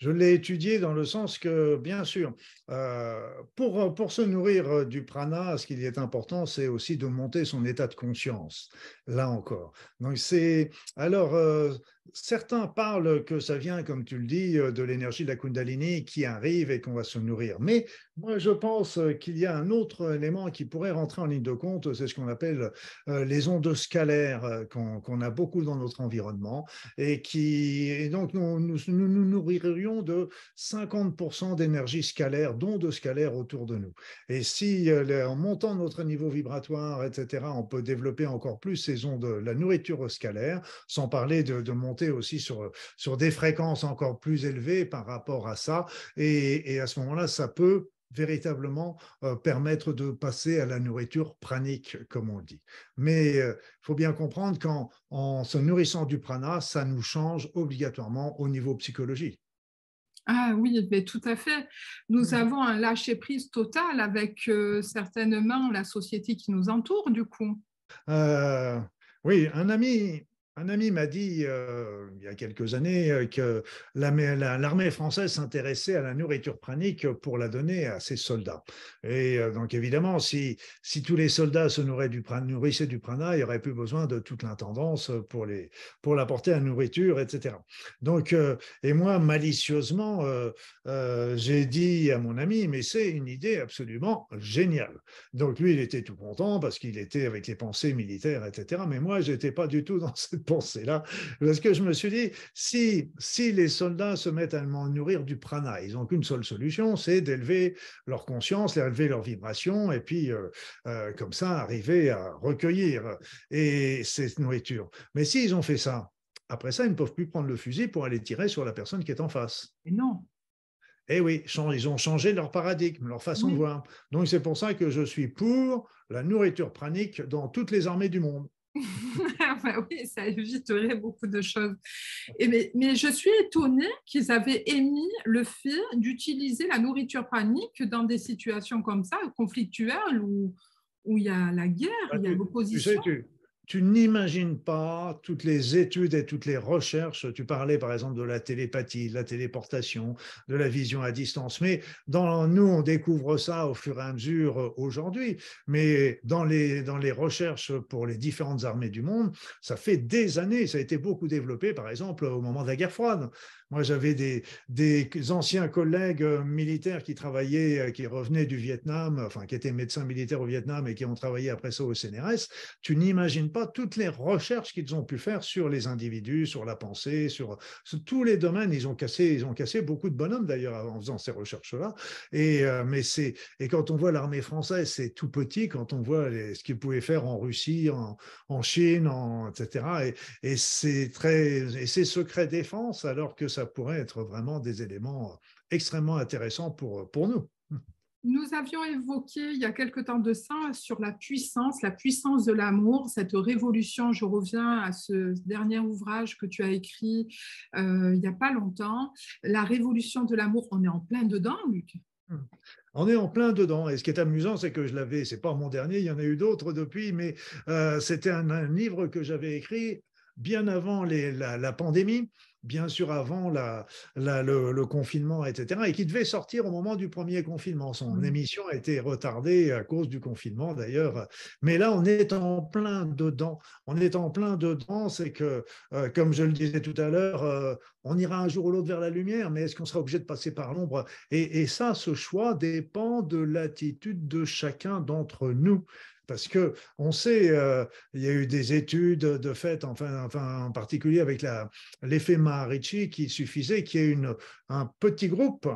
l'ai étudié dans le sens que, bien sûr, euh, euh, pour, se nourrir du prana, ce qu'il est important, c'est aussi de monter son état de conscience, là encore. Donc, c'est alors, Certains parlent que ça vient, comme tu le dis, euh, de l'énergie de la Kundalini qui arrive et qu'on va se nourrir. Mais moi, je pense euh, qu'il y a un autre élément qui pourrait rentrer en ligne de compte, c'est ce qu'on appelle euh, les ondes scalaires qu'on a beaucoup dans notre environnement et qui, donc, nous nous, nourririons de 50% d'énergie scalaire, d'ondes scalaires autour de nous. Et si, en montant notre niveau vibratoire, etc., on peut développer encore plus ces ondes, la nourriture scalaire, sans parler de, de aussi sur, sur des fréquences encore plus élevées par rapport à ça. Et, à ce moment-là, ça peut véritablement euh, permettre de passer à la nourriture pranique, comme on le dit. Mais il euh, faut bien comprendre qu'en en se nourrissant du prana, ça nous change obligatoirement au niveau psychologique. Ah oui, mais tout à fait. Nous mmh. avons un lâcher-prise total avec euh, certainement la société qui nous entoure, du coup. oui, un ami, un ami m'a dit euh, il y a quelques années euh, que l'armée française s'intéressait à la nourriture pranique pour la donner à ses soldats. Et euh, donc évidemment, si, tous les soldats se nourrissaient du prana, il n'y aurait plus besoin de toute l'intendance pour, pour l'apporter à la nourriture, etc. Donc, et moi, malicieusement, j'ai dit à mon ami, mais c'est une idée absolument géniale. Donc lui, il était tout content parce qu'il était avec les pensées militaires, etc. Mais moi, je n'étais pas du tout dans cette penser là parce que je me suis dit, si, si les soldats se mettent à nourrir du prana, ils n'ont qu'une seule solution, c'est d'élever leur conscience, d'élever leur vibration et puis euh, euh, comme ça, arriver à recueillir euh, et cette nourriture. Mais s'ils ont fait ça, après ça, ils ne peuvent plus prendre le fusil pour aller tirer sur la personne qui est en face. Et non, Et eh oui, ils ont changé leur paradigme, leur façon de voir. Donc c'est pour ça que je suis pour la nourriture pranique dans toutes les armées du monde. Bah oui, ça éviterait beaucoup de choses. mais, je suis étonnée qu'ils avaient émis le fait d'utiliser la nourriture panique dans des situations comme ça, conflictuelles, où, où il y a la guerre, bah, il y a l'opposition tu n'imagines pas toutes les études et toutes les recherches. Tu parlais par exemple de la télépathie, de la téléportation, de la vision à distance. Mais dans, nous, on découvre ça au fur et à mesure euh, aujourd'hui. Mais dans les, dans les recherches pour les différentes armées du monde, ça fait des années. Ça a été beaucoup développé par exemple au moment de la guerre froide. Moi, j'avais des, des, anciens collègues euh, militaires qui travaillaient, euh, qui revenaient du Vietnam, enfin, qui étaient médecins militaires au Vietnam et qui ont travaillé après ça au CNRS. Tu n'imagines pas toutes les recherches qu'ils ont pu faire sur les individus, sur la pensée, sur, tous les domaines. Ils ont cassé, ils ont cassé beaucoup de bonhommes d'ailleurs en faisant ces recherches-là. Et, euh, mais c'est, et quand on voit l'armée française, c'est tout petit. Quand on voit ce qu'ils pouvaient faire en Russie, en, Chine, etc. Et, et c'est très, et c'est secret défense alors que ça ça pourrait être vraiment des éléments extrêmement intéressants pour, pour nous. Nous avions évoqué il y a quelque temps de ça sur la puissance, la puissance de l'amour, cette révolution. Je reviens à ce dernier ouvrage que tu as écrit euh, il n'y a pas longtemps. La révolution de l'amour, on est en plein dedans, Luc. Hmm. On est en plein dedans. Et ce qui est amusant, c'est que je l'avais, c'est pas mon dernier, il y en a eu d'autres depuis, mais euh, c'était un, livre que j'avais écrit bien avant la, pandémie bien sûr avant le, confinement, etc., et qui devait sortir au moment du premier confinement. Son mmh. émission a été retardée à cause du confinement, d'ailleurs. Mais là, on est en plein dedans. On est en plein dedans, c'est que, euh, comme je le disais tout à l'heure, euh, on ira un jour ou l'autre vers la lumière, mais est-ce qu'on sera obligé de passer par l'ombre et ça, ce choix dépend de l'attitude de chacun d'entre nous. Parce que on sait, euh, il y a eu des études de fait, en particulier avec l'effet Maharishi, qui suffisait qu'il y ait un petit groupe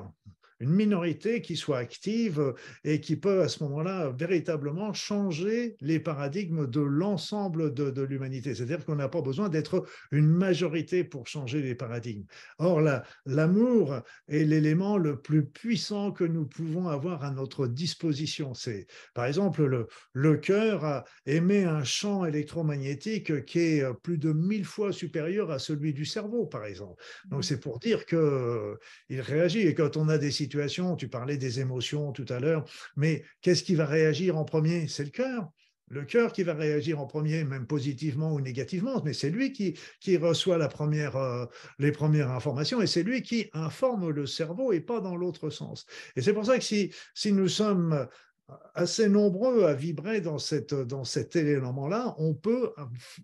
une minorité qui soit active euh, et qui peut à ce moment-là véritablement changer les paradigmes de l'ensemble de, l'humanité. C'est-à-dire qu'on n'a pas besoin d'être une majorité pour changer les paradigmes. Or, l'amour est l'élément le plus puissant que nous pouvons avoir à notre disposition. C'est, par exemple, le, le cœur émet un champ électromagnétique qui est euh, plus de mille fois supérieur à celui du cerveau, par exemple. Donc, mmh. c'est pour dire que euh, il réagit. Et quand on a décidé tu parlais des émotions tout à l'heure, mais qu'est-ce qui va réagir en premier C'est le cœur le cœur qui va réagir en premier, même positivement ou négativement, mais c'est lui qui, qui reçoit la première, euh, les premières informations et c'est lui qui informe le cerveau et pas dans l'autre sens. Et c'est pour ça que si, si nous sommes assez nombreux à vibrer dans, cette, dans cet élément-là, on peut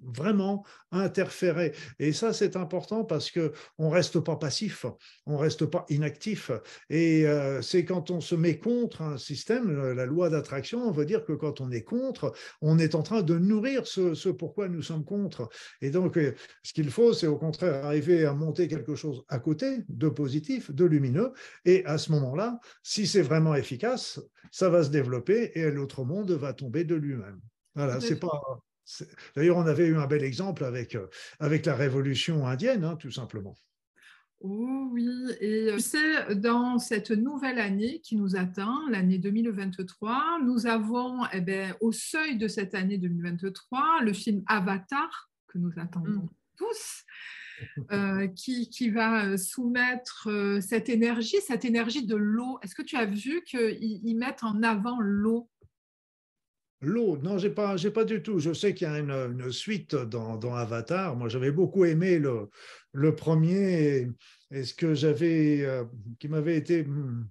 vraiment interférer. Et ça, c'est important parce que on reste pas passif, on reste pas inactif. Et euh, c'est quand on se met contre un système, euh, la loi d'attraction, on veut dire que quand on est contre, on est en train de nourrir ce, ce pourquoi nous sommes contre. Et donc, euh, ce qu'il faut, c'est au contraire arriver à monter quelque chose à côté de positif, de lumineux. Et à ce moment-là, si c'est vraiment efficace, ça va se développer et l'autre monde va tomber de lui-même. Voilà, c'est pas. D'ailleurs, on avait eu un bel exemple avec, euh, avec la révolution indienne, hein, tout simplement. Oh oui, et c'est euh, dans cette nouvelle année qui nous atteint, l'année 2023, nous avons eh bien, au seuil de cette année 2023 le film Avatar que nous attendons mmh. tous. Euh, qui, qui, va euh, soumettre euh, cette énergie, cette énergie de l'eau. Est-ce que tu as vu qu'ils mettent en avant l'eau L'eau, non, j'ai pas, j'ai pas du tout. Je sais qu'il y a une, suite dans, dans, Avatar. Moi, j'avais beaucoup aimé le, le premier. Et, ce que j'avais, qui m'avait été hmm,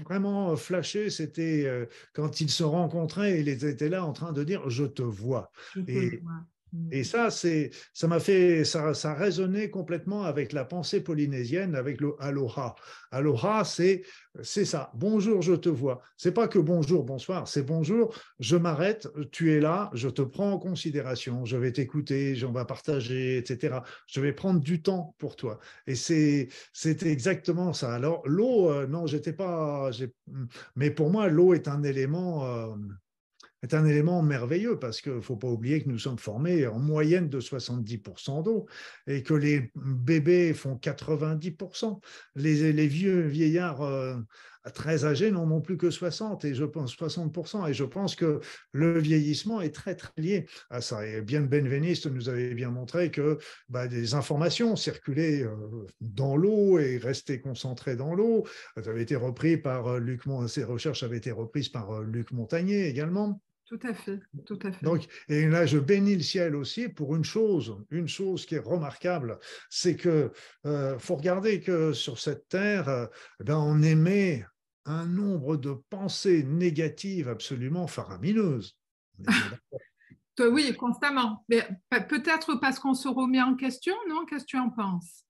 vraiment flashé, c'était quand ils se rencontraient, ils étaient là en train de dire Je te vois. et, te vois. Et mm. ça, c'est, ça m'a fait, ça, ça résonnait complètement avec la pensée polynésienne, avec le aloha. Aloha, c'est, c'est ça. Bonjour, je te vois. C'est pas que bonjour, bonsoir. C'est bonjour, je m'arrête, tu es là, je te prends en considération, je vais t'écouter, on va partager, etc. Je vais prendre du temps pour toi. Et c'est, c'est exactement ça. Alors, l'eau, euh, non, j'étais pas, mm, mais pour moi, l'eau est un élément, euh, est un élément merveilleux parce qu'il ne faut pas oublier que nous sommes formés en moyenne de 70% d'eau et que les bébés font 90%. Les, vieux vieillards euh, très âgés n'en ont plus que 60 et je pense 60%. Et je pense que le vieillissement est très, très lié à ça. Et bien Benveniste nous avait bien montré que bah, des informations circulaient euh, dans l'eau et restaient concentrées dans l'eau. Ça avait été repris par euh, Luc, ces recherches avaient été reprises par Luc Montagnier également. Tout à fait, tout à fait. Donc, et là, je bénis le ciel aussi pour une chose, une chose qui est remarquable, c'est que euh, faut regarder que sur cette terre, euh, eh ben, on émet un nombre de pensées négatives absolument faramineuses. oui, constamment. peut-être parce qu'on se remet en question, non Qu'est-ce que tu en penses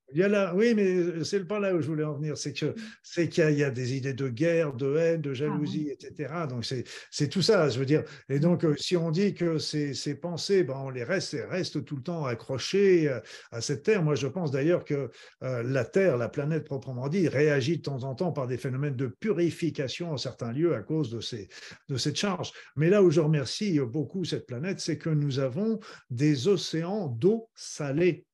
oui, mais c'est le pas là où je voulais en venir, c'est que c'est qu'il y, a des idées de guerre, de haine, de ah jalousie, etc. Donc c'est tout ça, je veux dire. Et donc euh, si on dit que ces, ces pensées, ben, on les reste, restent tout le temps accrochées euh, à cette terre. Moi, je pense d'ailleurs que euh, la terre, la planète proprement dit, réagit de temps en temps par des phénomènes de purification en certains lieux à cause de ces de cette charge. Mais là où je remercie beaucoup cette planète, c'est que nous avons des océans d'eau salée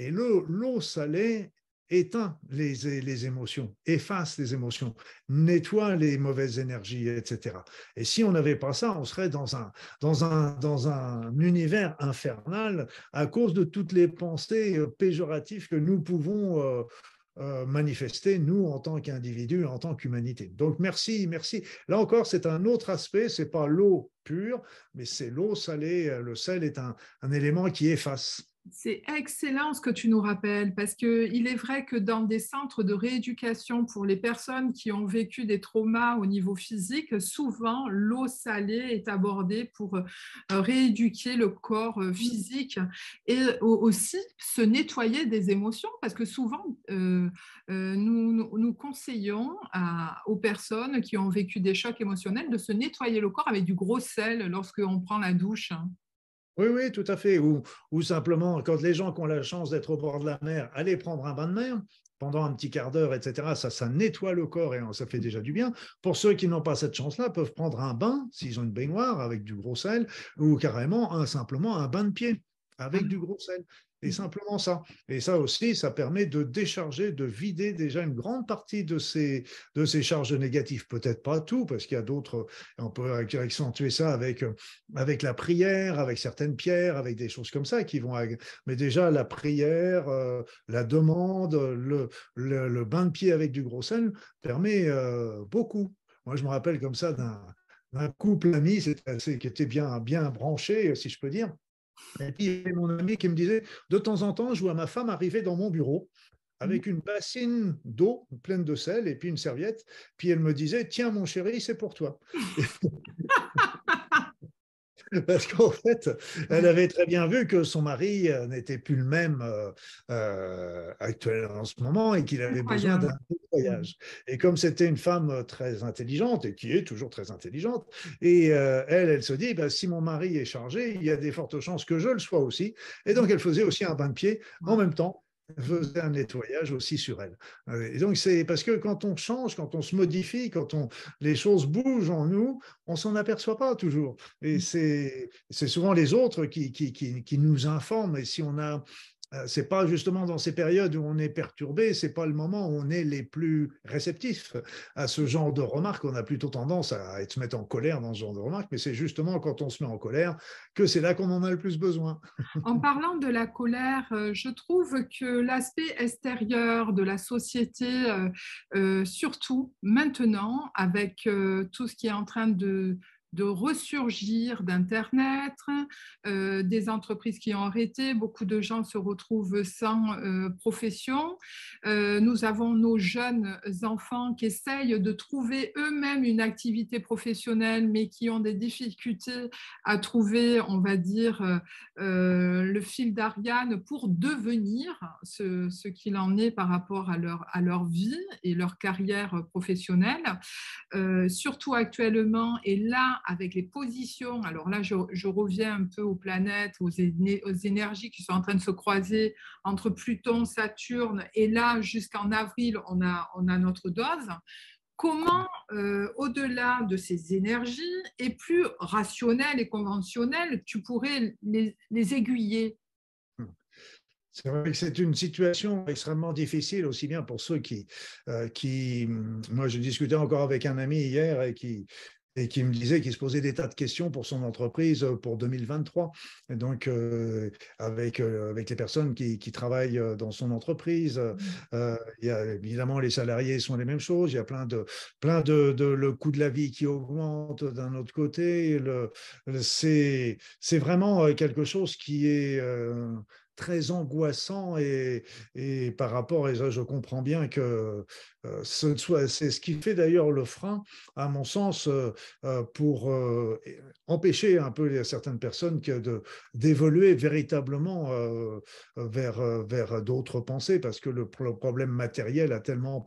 et l'eau salée éteint les, les, émotions, efface les émotions, nettoie les mauvaises énergies, etc. Et si on n'avait pas ça, on serait dans un, univers infernal à cause de toutes les pensées euh, péjoratives que nous pouvons euh, euh, manifester, nous, en tant qu'individus, en tant qu'humanité. Donc merci, merci. Là encore, c'est un autre aspect, n'est pas l'eau pure, mais c'est l'eau salée. Le sel est un élément qui efface c'est excellent ce que tu nous rappelles, parce qu'il est vrai que dans des centres de rééducation pour les personnes qui ont vécu des traumas au niveau physique, souvent l'eau salée est abordée pour euh, rééduquer le corps euh, physique et aussi se nettoyer des émotions, parce que souvent euh, nous, conseillons aux personnes qui ont vécu des chocs émotionnels de se nettoyer le corps avec du gros sel lorsqu'on prend la douche. Hein. Oui, oui, tout à fait. Ou, ou simplement, quand les gens qui ont la chance d'être au bord de la mer, allez prendre un bain de mer pendant un petit quart d'heure, etc. Ça, ça nettoie le corps et ça fait déjà du bien. Pour ceux qui n'ont pas cette chance-là, peuvent prendre un bain, s'ils ont une baignoire avec du gros sel, ou carrément un, simplement un bain de pied avec ah. du gros sel. Et mm. simplement ça. Et ça aussi, ça permet de décharger, de vider déjà une grande partie de ces, de ces charges négatives. Peut-être pas tout, parce qu'il y a d'autres, on peut accentuer ça avec, euh, avec la prière, avec certaines pierres, avec des choses comme ça qui vont. Mais déjà, la prière, euh, la demande, le, bain de pied avec du gros sel permet euh, beaucoup. Moi, je me rappelle comme ça d'un couple ami, qui était bien, bien branché, si je peux dire et puis, il y avait mon ami qui me disait, de temps en temps, je vois ma femme arriver dans mon bureau avec une bassine d'eau pleine de sel et puis une serviette. Puis elle me disait, tiens mon chéri, c'est pour toi parce qu'en fait, elle avait très bien vu que son mari euh, n'était plus le même euh, euh, actuel en ce moment et qu'il avait besoin d'un voyage. Et comme c'était une femme très intelligente et qui est toujours très intelligente, et elle, elle se dit, bah, si mon mari est chargé, il y a des fortes chances que je le sois aussi. Et donc, elle faisait aussi un bain de pied en même temps faisait un nettoyage aussi sur elle. Et donc c'est parce que quand on change, quand on se modifie, quand on les choses bougent en nous, on s'en aperçoit pas toujours. Et mm. c'est c'est souvent les autres qui, qui, qui, qui nous informent. Et si on a euh, c'est pas justement dans ces périodes où on est perturbé, c'est pas le moment où on est les plus réceptifs à ce genre de remarques. On a plutôt tendance à se mettre en colère dans ce genre de remarques, mais c'est justement quand on se met en colère que c'est là qu'on en a le plus besoin. en parlant de la colère, euh, je trouve que l'aspect extérieur de la société, euh, surtout maintenant, avec tout ce qui est en train de de ressurgir d'Internet, euh, des entreprises qui ont arrêté, beaucoup de gens se retrouvent sans euh, profession. Euh, nous avons nos jeunes enfants qui essayent de trouver eux-mêmes une activité professionnelle, mais qui ont des difficultés à trouver, on va dire, le fil d'Ariane pour devenir ce, ce qu'il en est par rapport à leur, à leur vie et leur carrière professionnelle, surtout actuellement. Et là, avec les positions. Alors là, je, reviens un peu aux planètes, aux, aux, énergies qui sont en train de se croiser entre Pluton, Saturne, et là, jusqu'en avril, on a, on a notre dose comment, euh, au-delà de ces énergies, et plus rationnelles et conventionnelles, tu pourrais les, aiguiller hmm. c'est vrai que c'est une situation extrêmement difficile, aussi bien pour ceux qui, euh, qui, hmm, moi je discutais encore avec un ami hier et qui, et qui me disait qu'il se posait des tas de questions pour son entreprise euh, pour 2023. Et donc, euh, avec, euh, avec les personnes qui, qui, travaillent dans son entreprise, mmh. il y a, évidemment, les salariés sont les mêmes choses. Il y a plein de, plein de, le coût de la vie qui augmente d'un autre côté. c'est, c'est vraiment quelque chose qui est très angoissant et, par rapport, et ça je comprends bien que euh, ce soit, c'est ce qui fait d'ailleurs le frein, à mon sens, euh, euh, pour empêcher un peu certaines personnes que de, d'évoluer véritablement vers, vers d'autres pensées, parce que le, le, problème matériel a tellement,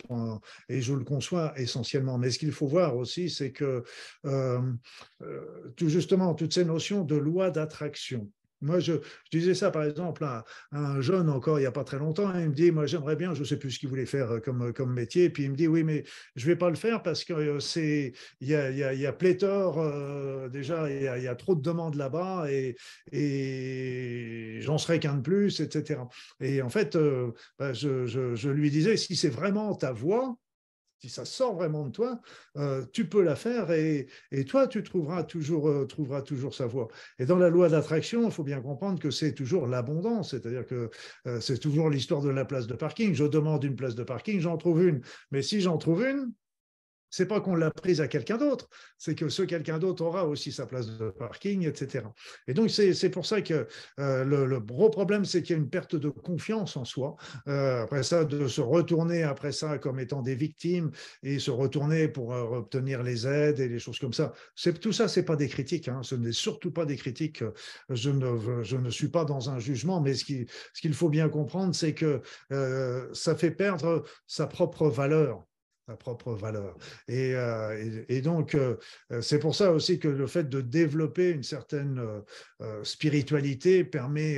et je le conçois essentiellement, mais ce qu'il faut voir aussi, c'est que tout justement, toutes ces notions de loi d'attraction, moi, je, disais ça, par exemple, à, un jeune encore il n'y a pas très longtemps. Hein, il me dit, moi, j'aimerais bien, je ne sais plus ce qu'il voulait faire euh, comme, euh, comme métier. puis il me dit, oui, mais je ne vais pas le faire parce que euh, c'est il y a, pléthore, déjà, il y a, trop de demandes là-bas et, j'en serai qu'un de plus, etc. Et en fait, bah, je, je lui disais, si c'est vraiment ta voix, si ça sort vraiment de toi, euh, tu peux la faire et, toi, tu trouveras toujours, euh, trouveras toujours sa voie. Et dans la loi d'attraction, il faut bien comprendre que c'est toujours l'abondance, c'est-à-dire que euh, c'est toujours l'histoire de la place de parking. Je demande une place de parking, j'en trouve une. Mais si j'en trouve une, c'est pas qu'on l'a prise à quelqu'un d'autre, c'est que ce quelqu'un d'autre aura aussi sa place de parking, etc. Et donc, c'est pour ça que euh, le, gros problème, c'est qu'il y a une perte de confiance en soi. Euh, après ça, de se retourner après ça comme étant des victimes et se retourner pour euh, obtenir les aides et les choses comme ça. Tout ça, ce n'est pas des critiques. Hein. Ce n'est surtout pas des critiques. Je ne, je ne suis pas dans un jugement, mais ce qu'il ce faut bien comprendre, c'est que ça fait perdre sa propre valeur propre valeur. Et, euh, donc, euh, euh, c'est pour ça aussi que le fait de développer une certaine spiritualité permet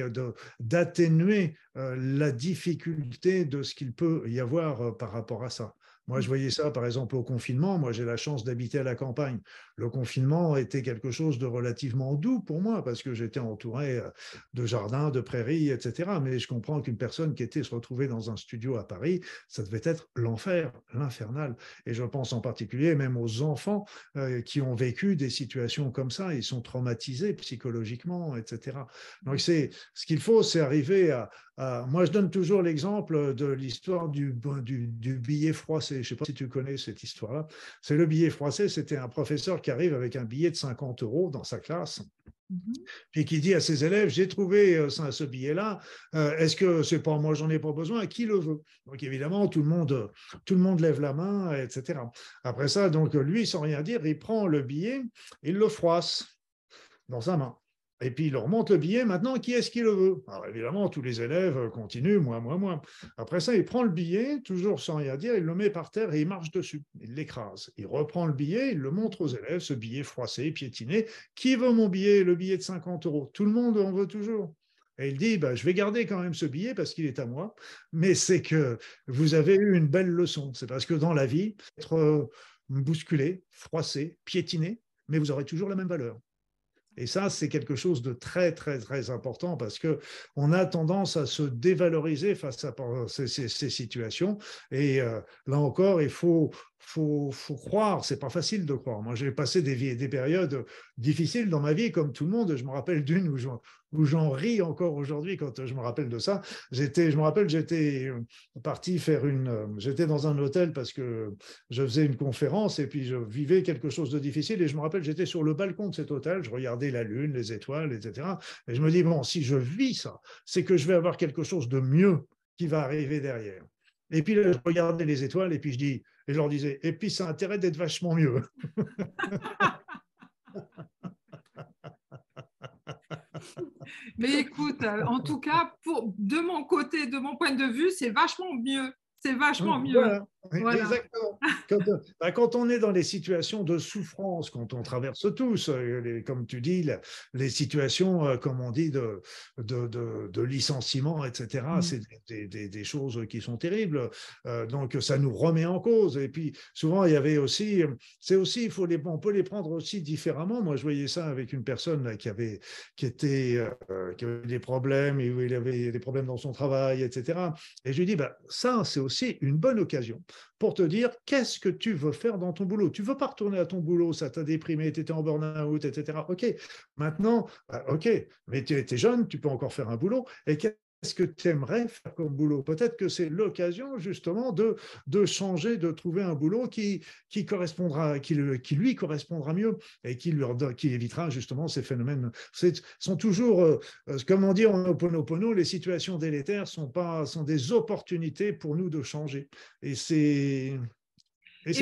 d'atténuer la difficulté de ce qu'il peut y avoir par rapport à ça. Moi, je mm. voyais ça, par exemple, au confinement. Moi, j'ai la chance d'habiter à la campagne le confinement était quelque chose de relativement doux pour moi parce que j'étais entouré euh, de jardins, de prairies, etc. Mais je comprends qu'une personne qui était se retrouver dans un studio à Paris, ça devait être l'enfer, l'infernal. Et je pense en particulier même aux enfants euh, qui ont vécu des situations comme ça. Ils sont traumatisés psychologiquement, etc. Donc mm. c'est ce qu'il faut, c'est arriver à, Moi, je donne toujours l'exemple de l'histoire du, du billet froissé. Je ne sais pas si tu connais cette histoire-là. C'est le billet froissé. C'était un professeur qui arrive avec un billet de 50 euros dans sa classe mhm. puis qui dit à ses élèves, j'ai trouvé euh, ce billet-là, euh, est-ce que c'est pas moi, j'en ai pas besoin, qui le veut Donc évidemment, tout le monde, tout le monde lève la main, etc. Après ça, donc lui, sans rien dire, il prend le billet, il le froisse dans sa main. Et puis, il leur montre le billet. Maintenant, qui est-ce qui le veut Alors, évidemment, tous les élèves euh, continuent, moi, moi, moi. Après ça, il prend le billet, toujours sans rien dire, il le met par terre et il marche dessus. Il l'écrase. Il reprend le billet, il le montre aux élèves, ce billet froissé, piétiné. Qui veut mon billet Le billet de 50 euros. Tout le monde en veut toujours. Et il dit, bah, je vais garder quand même ce billet parce qu'il est à moi, mais c'est que vous avez eu une belle leçon. C'est parce que dans la vie, être euh, bousculé, froissé, piétiné, mais vous aurez toujours la même valeur. Et ça, c'est quelque chose de très, très, très important parce que on a tendance à se dévaloriser face à ces, situations. Et euh, là encore, il faut faut, faut croire, c'est pas facile de croire. Moi, j'ai passé des, périodes difficiles dans ma vie, comme tout le monde. Je me rappelle d'une où j'en, ris encore aujourd'hui quand je me rappelle de ça. J'étais, je me rappelle, j'étais euh, parti faire une, euh, j'étais dans un hôtel parce que je faisais une conférence et puis je vivais quelque chose de difficile. Et je me rappelle, j'étais sur le balcon de cet hôtel, je regardais la lune, les étoiles, etc. Et je me dis bon, si je vis ça, c'est que je vais avoir quelque chose de mieux qui va arriver derrière. Et puis je regardais les étoiles et puis je dis, et je leur disais, et puis ça a intérêt d'être vachement mieux. Mais écoute, euh, en tout cas, pour, de mon côté, de mon point de vue, c'est vachement mieux c'est vachement mieux. Exactement. Euh, bah, quand, on est dans les situations de souffrance, quand on traverse tous, euh, les, comme tu dis, les, situations, euh, comme on dit, de, de, de, licenciement, etc., mm. c'est des, des, choses qui sont terribles. donc, ça nous remet en cause. Et puis, souvent, il y avait aussi, c'est aussi, il faut les, on peut les prendre aussi différemment. Moi, je voyais ça avec une personne qui avait, qui était, qui avait des problèmes, il avait des problèmes dans son travail, etc. Et je lui dis, bah ça, c'est aussi c'est une bonne occasion pour te dire qu'est-ce que tu veux faire dans ton boulot. Tu veux pas retourner à ton boulot, ça t'a déprimé, tu étais en burn-out, etc. OK, maintenant, bah, OK, mais tu étais jeune, tu peux encore faire un boulot. Et est ce que tu aimerais faire comme boulot Peut-être que c'est l'occasion justement de, de changer, de trouver un boulot qui, qui, correspondra, qui, qui lui correspondra mieux et qui, lui, évitera justement ces phénomènes. Ce sont toujours, euh, euh, comment dire, en oponopono, les situations délétères sont, pas, sont des opportunités pour nous de changer. Et c'est,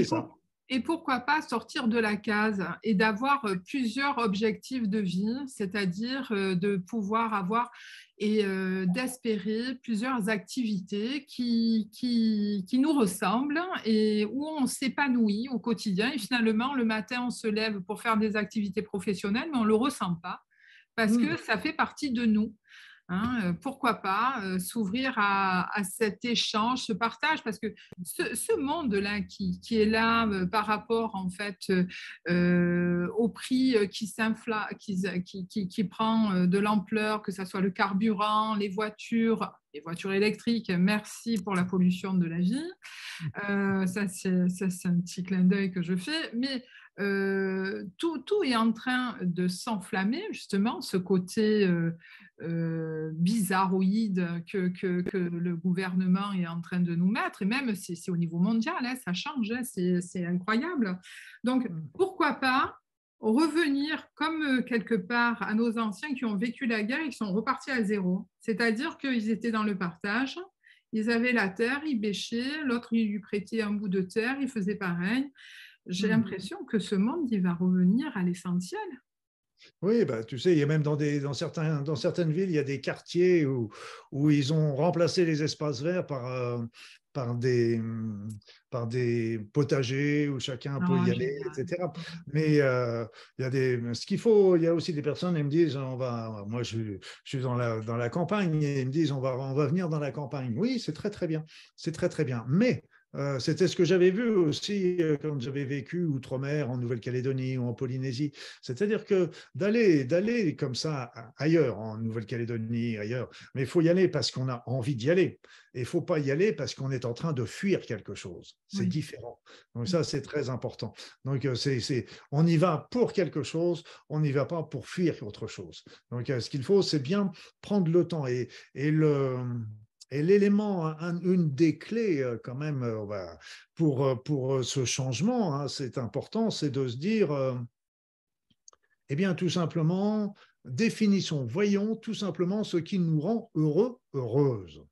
ça et pourquoi pas sortir de la case et d'avoir euh, plusieurs objectifs de vie, c'est-à-dire euh, de pouvoir avoir et euh, d'espérer plusieurs activités qui, qui, nous ressemblent et où on s'épanouit au quotidien. Et finalement, le matin, on se lève pour faire des activités professionnelles, mais on ne le ressent pas parce mmh. que ça fait partie de nous. Hein, euh, pourquoi pas euh, s'ouvrir à, cet échange, ce partage, parce que ce, monde-là qui, est là euh, par rapport en fait au prix qui, qui, qui, qui, prend de l'ampleur, que ce soit le carburant, les voitures, les voitures électriques, merci pour la pollution de la vie. ça, c'est un petit clin d'œil que je fais, mais euh, tout, est en train de s'enflammer, justement, ce côté euh, euh, bizarroïde que, le gouvernement est en train de nous mettre, et même si c'est au niveau mondial, hein, ça change, hein, c'est incroyable. Donc, mm. pourquoi pas revenir comme quelque part à nos anciens qui ont vécu la guerre et qui sont repartis à zéro, c'est-à-dire qu'ils étaient dans le partage, ils avaient la terre, ils bêchaient, l'autre il lui prêtait un bout de terre, il faisait pareil j'ai mmh. l'impression que ce monde, il va revenir à l'essentiel. Oui, bah, tu sais, il y a même dans, des, dans, certains, dans certaines villes, il y a des quartiers où, où ils ont remplacé les espaces verts par, euh, par, des, mmh, par des potagers où chacun peut y aller, etc. Mmh. Mais euh, il y a des, ce qu'il faut, il y a aussi des personnes, qui me disent, on va, moi je, suis dans la, dans la campagne, et ils me disent, on va, on va venir dans la campagne. Oui, c'est très très bien, c'est très très bien. Mais euh, c'était ce que j'avais vu aussi euh, quand j'avais vécu outre-mer, en Nouvelle-Calédonie ou en Polynésie. C'est-à-dire que d'aller d'aller comme ça ailleurs, en Nouvelle-Calédonie, ailleurs, mais il faut y aller parce qu'on a envie d'y aller. Et il ne faut pas y aller parce qu'on est en train de fuir quelque chose. C'est différent. Donc ça, c'est très important. Donc euh, c'est on y va pour quelque chose, on n'y va pas pour fuir autre chose. Donc ce qu'il faut, c'est bien prendre le temps et le et l'élément, une des clés euh, quand même euh, bah, pour, euh, pour ce changement, hein, c'est important, c'est de se dire, eh bien tout simplement, définissons, voyons tout simplement ce qui nous rend heureux, heureuse.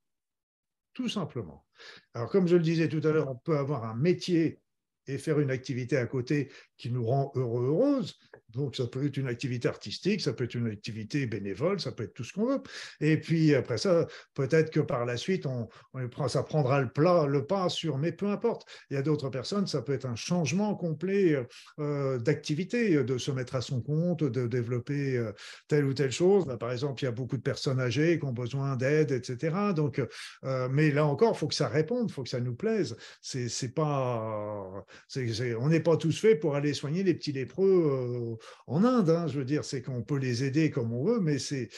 Tout simplement. Alors comme je le disais tout à l'heure, on peut avoir un métier et faire une activité à côté qui nous rend heureux, heureuse, donc, ça peut être une activité artistique, ça peut être une activité bénévole, ça peut être tout ce qu'on veut. Et puis, après ça, peut-être que par la suite, on, on, ça prendra le, plat, le pas sur, mais peu importe. Il y a d'autres personnes, ça peut être un changement complet euh, d'activité, de se mettre à son compte, de développer euh, telle ou telle chose. Bah, par exemple, il y a beaucoup de personnes âgées qui ont besoin d'aide, etc. Donc, euh, mais là encore, il faut que ça réponde, il faut que ça nous plaise. C'est, pas, on n'est pas tous faits pour aller soigner les petits lépreux en Inde. Hein, je veux dire, c'est qu'on peut les aider comme on veut, mais c'est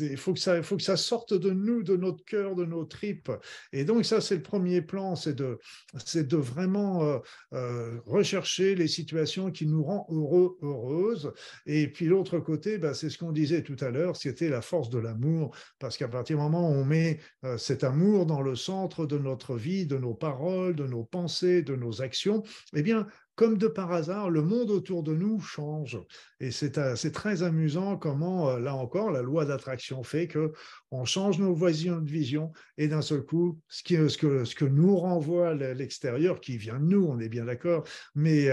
il faut que ça sorte de nous, de notre cœur, de nos tripes. Et donc ça, c'est le premier plan, c'est de c'est de vraiment euh, euh, rechercher les situations qui nous rendent heureux, heureuses. Et puis l'autre côté, bah, c'est ce qu'on disait tout à l'heure, c'était la force de l'amour, parce qu'à partir du moment où on met euh, cet amour dans le centre de notre vie, de nos paroles, de nos pensées, de nos actions, eh bien comme de par hasard, le monde autour de nous change. Et c'est euh, très amusant comment, euh, là encore, la loi d'attraction fait que on change nos voisins de vision et d'un seul coup, ce, qui, euh, ce, que, ce que nous renvoie l'extérieur, qui vient de nous, on est bien d'accord, mais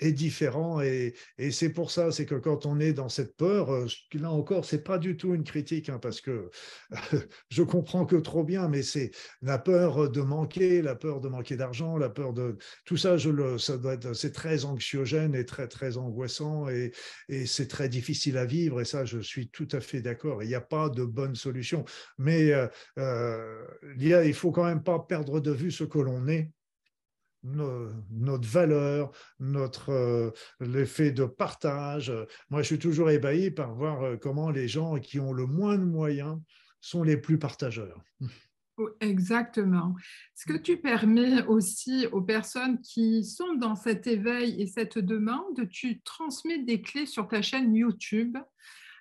est différent. Et, c'est pour ça, c'est que quand on est dans cette peur, là encore, c'est pas du tout une critique, hein, parce que je comprends que trop bien, mais c'est la peur de manquer, la peur de manquer d'argent, la peur de tout ça, je le euh, doit c'est très anxiogène et très très angoissant et, c'est très difficile à vivre. Et ça, je suis tout à fait d'accord. Il n'y a pas de bonne solution, mais euh, euh, il ne faut quand même pas perdre de vue ce que l'on est notre valeur, notre l'effet de partage. Moi, je suis toujours ébahi par voir comment les gens qui ont le moins de moyens sont les plus partageurs. Oh, exactement. Ce que tu permets aussi aux personnes qui sont dans cet éveil et cette demande, tu transmets des clés sur ta chaîne YouTube.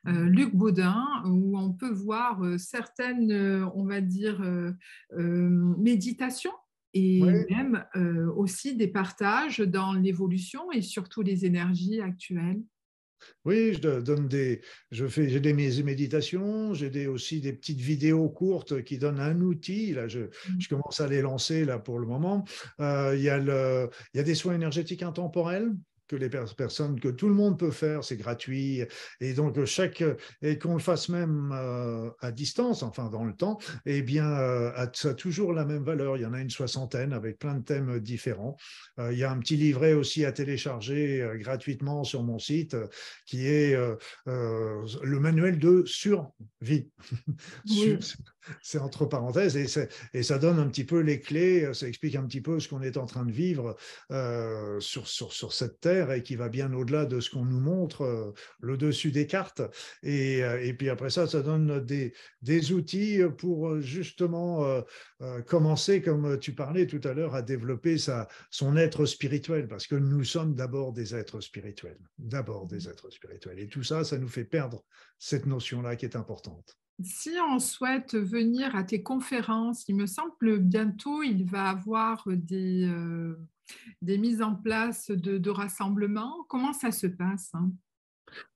Euh, mhm. Luc Baudin, où on peut voir euh, certaines, euh, on va dire, méditations et même aussi des partages dans l'évolution et surtout les énergies actuelles. Oui, je donne fais, j'ai des méditations, j'ai des, aussi des petites vidéos courtes qui donnent un outil. Là, je, mm. commence à les lancer là pour le moment. Euh, il y a des soins énergétiques intemporels que les personnes, que tout le monde peut faire, c'est gratuit, et donc chaque euh, et qu'on le fasse même euh, à distance, enfin dans le temps, eh bien euh, ça a toujours la même valeur. Il y en a une soixantaine avec plein de thèmes différents. il y a un petit livret aussi à télécharger gratuitement sur mon site qui est le manuel de survie. Oui c'est entre parenthèses, et, ça donne un petit peu les clés, ça explique un petit peu ce qu'on est en train de vivre euh, sur, cette terre et qui va bien au-delà de ce qu'on nous montre, euh, le dessus des cartes. Euh, et, puis après ça, ça donne des, outils pour justement commencer, comme tu parlais tout à l'heure, à développer son être spirituel, parce que nous sommes d'abord des êtres spirituels, d'abord des êtres spirituels. Et tout ça, ça nous fait perdre cette notion-là qui est importante si on souhaite venir à tes conférences, il me semble que bientôt il va avoir des, euh, mises en place de, rassemblements. Comment ça se passe hein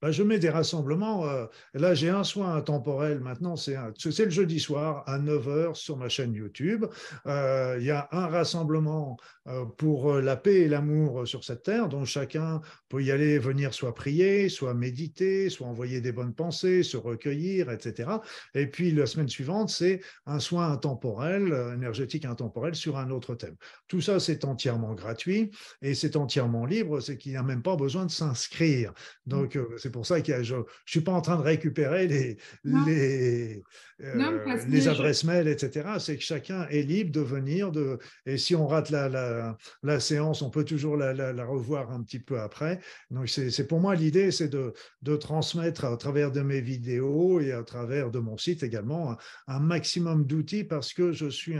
bah, je mets des rassemblements. Euh, là, j'ai un soin intemporel maintenant, c'est le jeudi soir à 9h sur ma chaîne YouTube. Euh, il y a un rassemblement euh, pour la paix et l'amour sur cette terre, dont chacun peut y aller, venir soit prier, soit méditer, soit envoyer des bonnes pensées, se recueillir, etc. Et puis la semaine suivante, c'est un soin intemporel, énergétique intemporel sur un autre thème. Tout ça, c'est entièrement gratuit et c'est entièrement libre, c'est qu'il n'y a même pas besoin de s'inscrire. Donc, euh, c'est pour ça que je ne suis pas en train de récupérer les, les, euh, les adresses mail, etc. C'est que chacun est libre de venir. De, et si on rate la, séance, on peut toujours la, revoir un petit peu après. Donc, c'est pour moi l'idée, c'est de, de, transmettre à travers de mes vidéos et à travers de mon site également un, maximum d'outils parce que je suis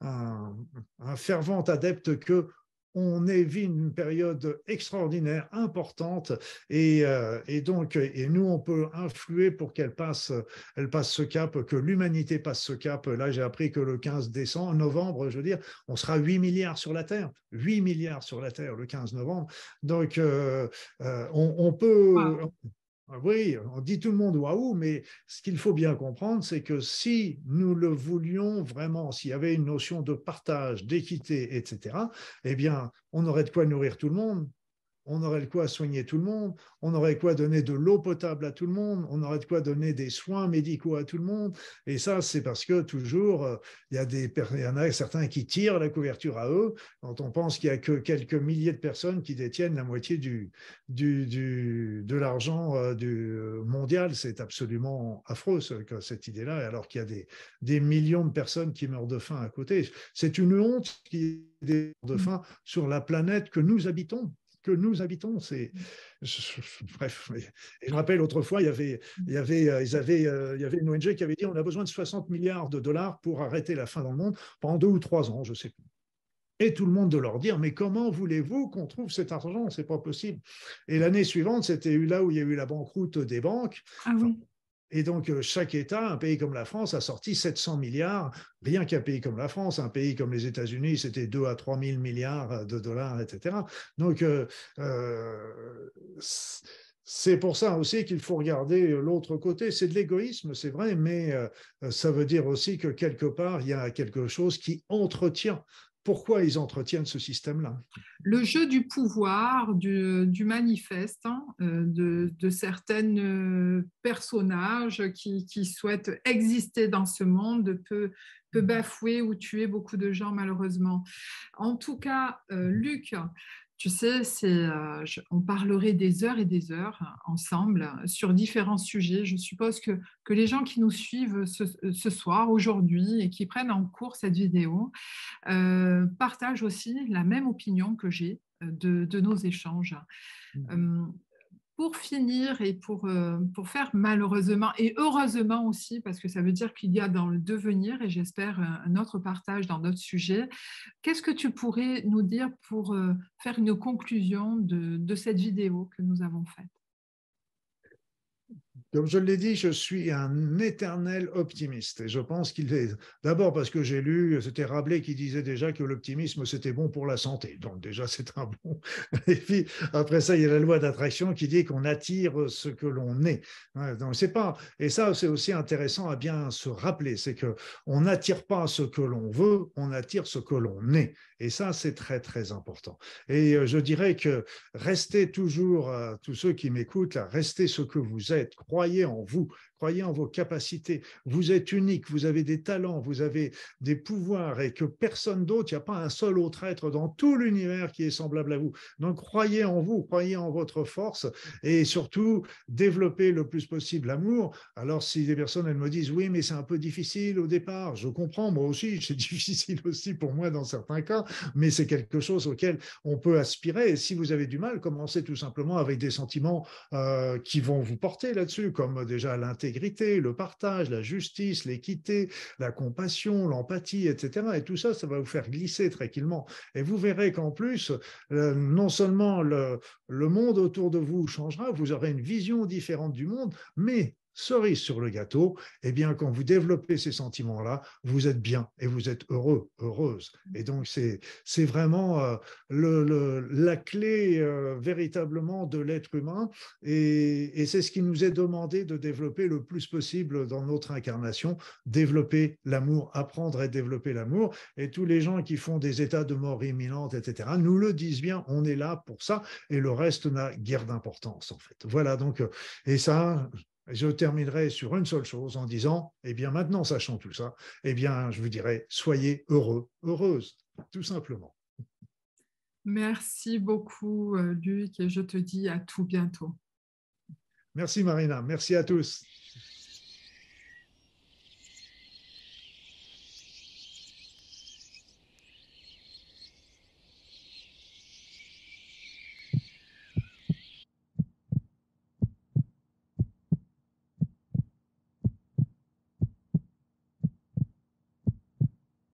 un fervent adepte que on est, vit une période extraordinaire, importante, euh, et, donc, et nous, on peut influer pour qu'elle passe, elle passe ce cap, que l'humanité passe ce cap. Là, j'ai appris que le 15 décembre, novembre, je veux dire, on sera 8 milliards sur la Terre, 8 milliards sur la Terre le 15 novembre. Donc, euh, euh, on, peut, ah oui, on dit tout le monde waouh, mais ce qu'il faut bien comprendre, c'est que si nous le voulions vraiment, s'il y avait une notion de partage, d'équité, etc., eh bien, on aurait de quoi nourrir tout le monde on aurait de quoi soigner tout le monde, on aurait de quoi donner de l'eau potable à tout le monde, on aurait de quoi donner des soins médicaux à tout le monde. Et ça, c'est parce que toujours, euh, il y, a des, en a certains qui tirent la couverture à eux, quand on pense qu'il n'y a que quelques milliers de personnes qui détiennent la moitié du, du, du de l'argent euh, du euh, mondial. C'est absolument affreux, cette idée-là, alors qu'il y a des, des millions de personnes qui meurent de faim à côté. C'est une honte qui est de mm. faim sur la planète que nous habitons que nous habitons. C'est mm. bref. Et je rappelle autrefois, il y avait, mm. il y avait, euh, ils avaient, euh, il y avait une ONG qui avait dit on a besoin de 60 milliards de dollars pour arrêter la fin dans le monde pendant deux ou trois ans, je sais plus. Et tout le monde de leur dire mais comment voulez-vous qu'on trouve cet argent C'est pas possible. Et l'année suivante, c'était là où il y a eu la banqueroute des banques. Ah oui. Et donc, euh, chaque État, un pays comme la France, a sorti 700 milliards, rien qu'un pays comme la France, un pays comme les États-Unis, c'était 2 à 3 000 milliards euh, de dollars, etc. Donc, euh, c'est pour ça aussi qu'il faut regarder l'autre côté. C'est de l'égoïsme, c'est vrai, mais ça veut dire aussi que quelque part, il y a quelque chose qui entretient pourquoi ils entretiennent ce système-là. Le jeu du pouvoir, du, manifeste, hein, euh, de, de certains euh, personnages qui, souhaitent exister dans ce monde peut, mm. bafouer ou tuer beaucoup de gens malheureusement. En tout cas, euh, Luc, tu sais, euh, on parlerait des heures et des heures hein, ensemble euh, sur différents sujets. Je suppose que, les gens qui nous suivent euh, ce, soir, aujourd'hui, et qui prennent en cours cette vidéo, partagent aussi la même opinion que j'ai de, nos échanges. Mmh pour finir et pour, euh, pour faire malheureusement et heureusement aussi, parce que ça veut dire qu'il y a dans le devenir, et j'espère euh, un autre partage dans notre sujet, qu'est-ce que tu pourrais nous dire pour euh, faire une conclusion de cette vidéo que nous avons faite comme je l'ai dit, je suis un éternel optimiste. Et je pense qu'il est. D'abord parce que j'ai lu, c'était Rabelais qui disait déjà que l'optimisme, c'était bon pour la santé. Donc, déjà, c'est un bon. Et puis, après ça, il y a la loi d'attraction qui dit qu'on attire ce que l'on est. Donc, c'est pas. Et ça, c'est aussi intéressant à bien se rappeler. C'est que on n'attire pas ce que l'on veut, on attire ce que l'on est. Et ça, c'est très, très important. Et euh, je dirais que restez toujours, euh, tous ceux qui m'écoutent, restez ce que vous êtes. Croyez croyez en vous, Croyez en vos capacités. Vous êtes unique, vous avez des talents, vous avez des pouvoirs et que personne d'autre, il n'y a pas un seul autre être dans tout l'univers qui est semblable à vous. Donc croyez en vous, croyez en votre force et surtout développez le plus possible l'amour. Alors si des personnes, elles me disent oui, mais c'est un peu difficile au départ, je comprends, moi aussi, c'est difficile aussi pour moi dans certains cas, mais c'est quelque chose auquel on peut aspirer. Et si vous avez du mal, commencez tout simplement avec des sentiments euh, qui vont vous porter là-dessus, comme déjà l'intégrité le partage, la justice, l'équité, la compassion, l'empathie, etc. Et tout ça, ça va vous faire glisser tranquillement. Et vous verrez qu'en plus, euh, non seulement le monde autour de vous changera, vous aurez une vision différente du monde, mais cerise sur le gâteau, eh bien, quand vous développez ces sentiments-là, vous êtes bien et vous êtes heureux, heureuse. Mm. Et donc, c'est vraiment euh, le, la clé euh, véritablement de l'être humain. Et, c'est ce qui nous est demandé de développer le plus possible dans notre incarnation, développer l'amour, apprendre et développer l'amour. Et tous les gens qui font des états de mort imminente, etc., nous le disent bien, on est là pour ça. Et le reste n'a guère d'importance, en fait. Voilà, donc, euh, et ça, je terminerai sur une seule chose en disant, eh bien maintenant, sachant tout ça, eh bien, je vous dirais, soyez heureux, heureuse, tout simplement. Merci beaucoup, euh, Luc, et je te dis à tout bientôt. Merci, Marina. Merci à tous.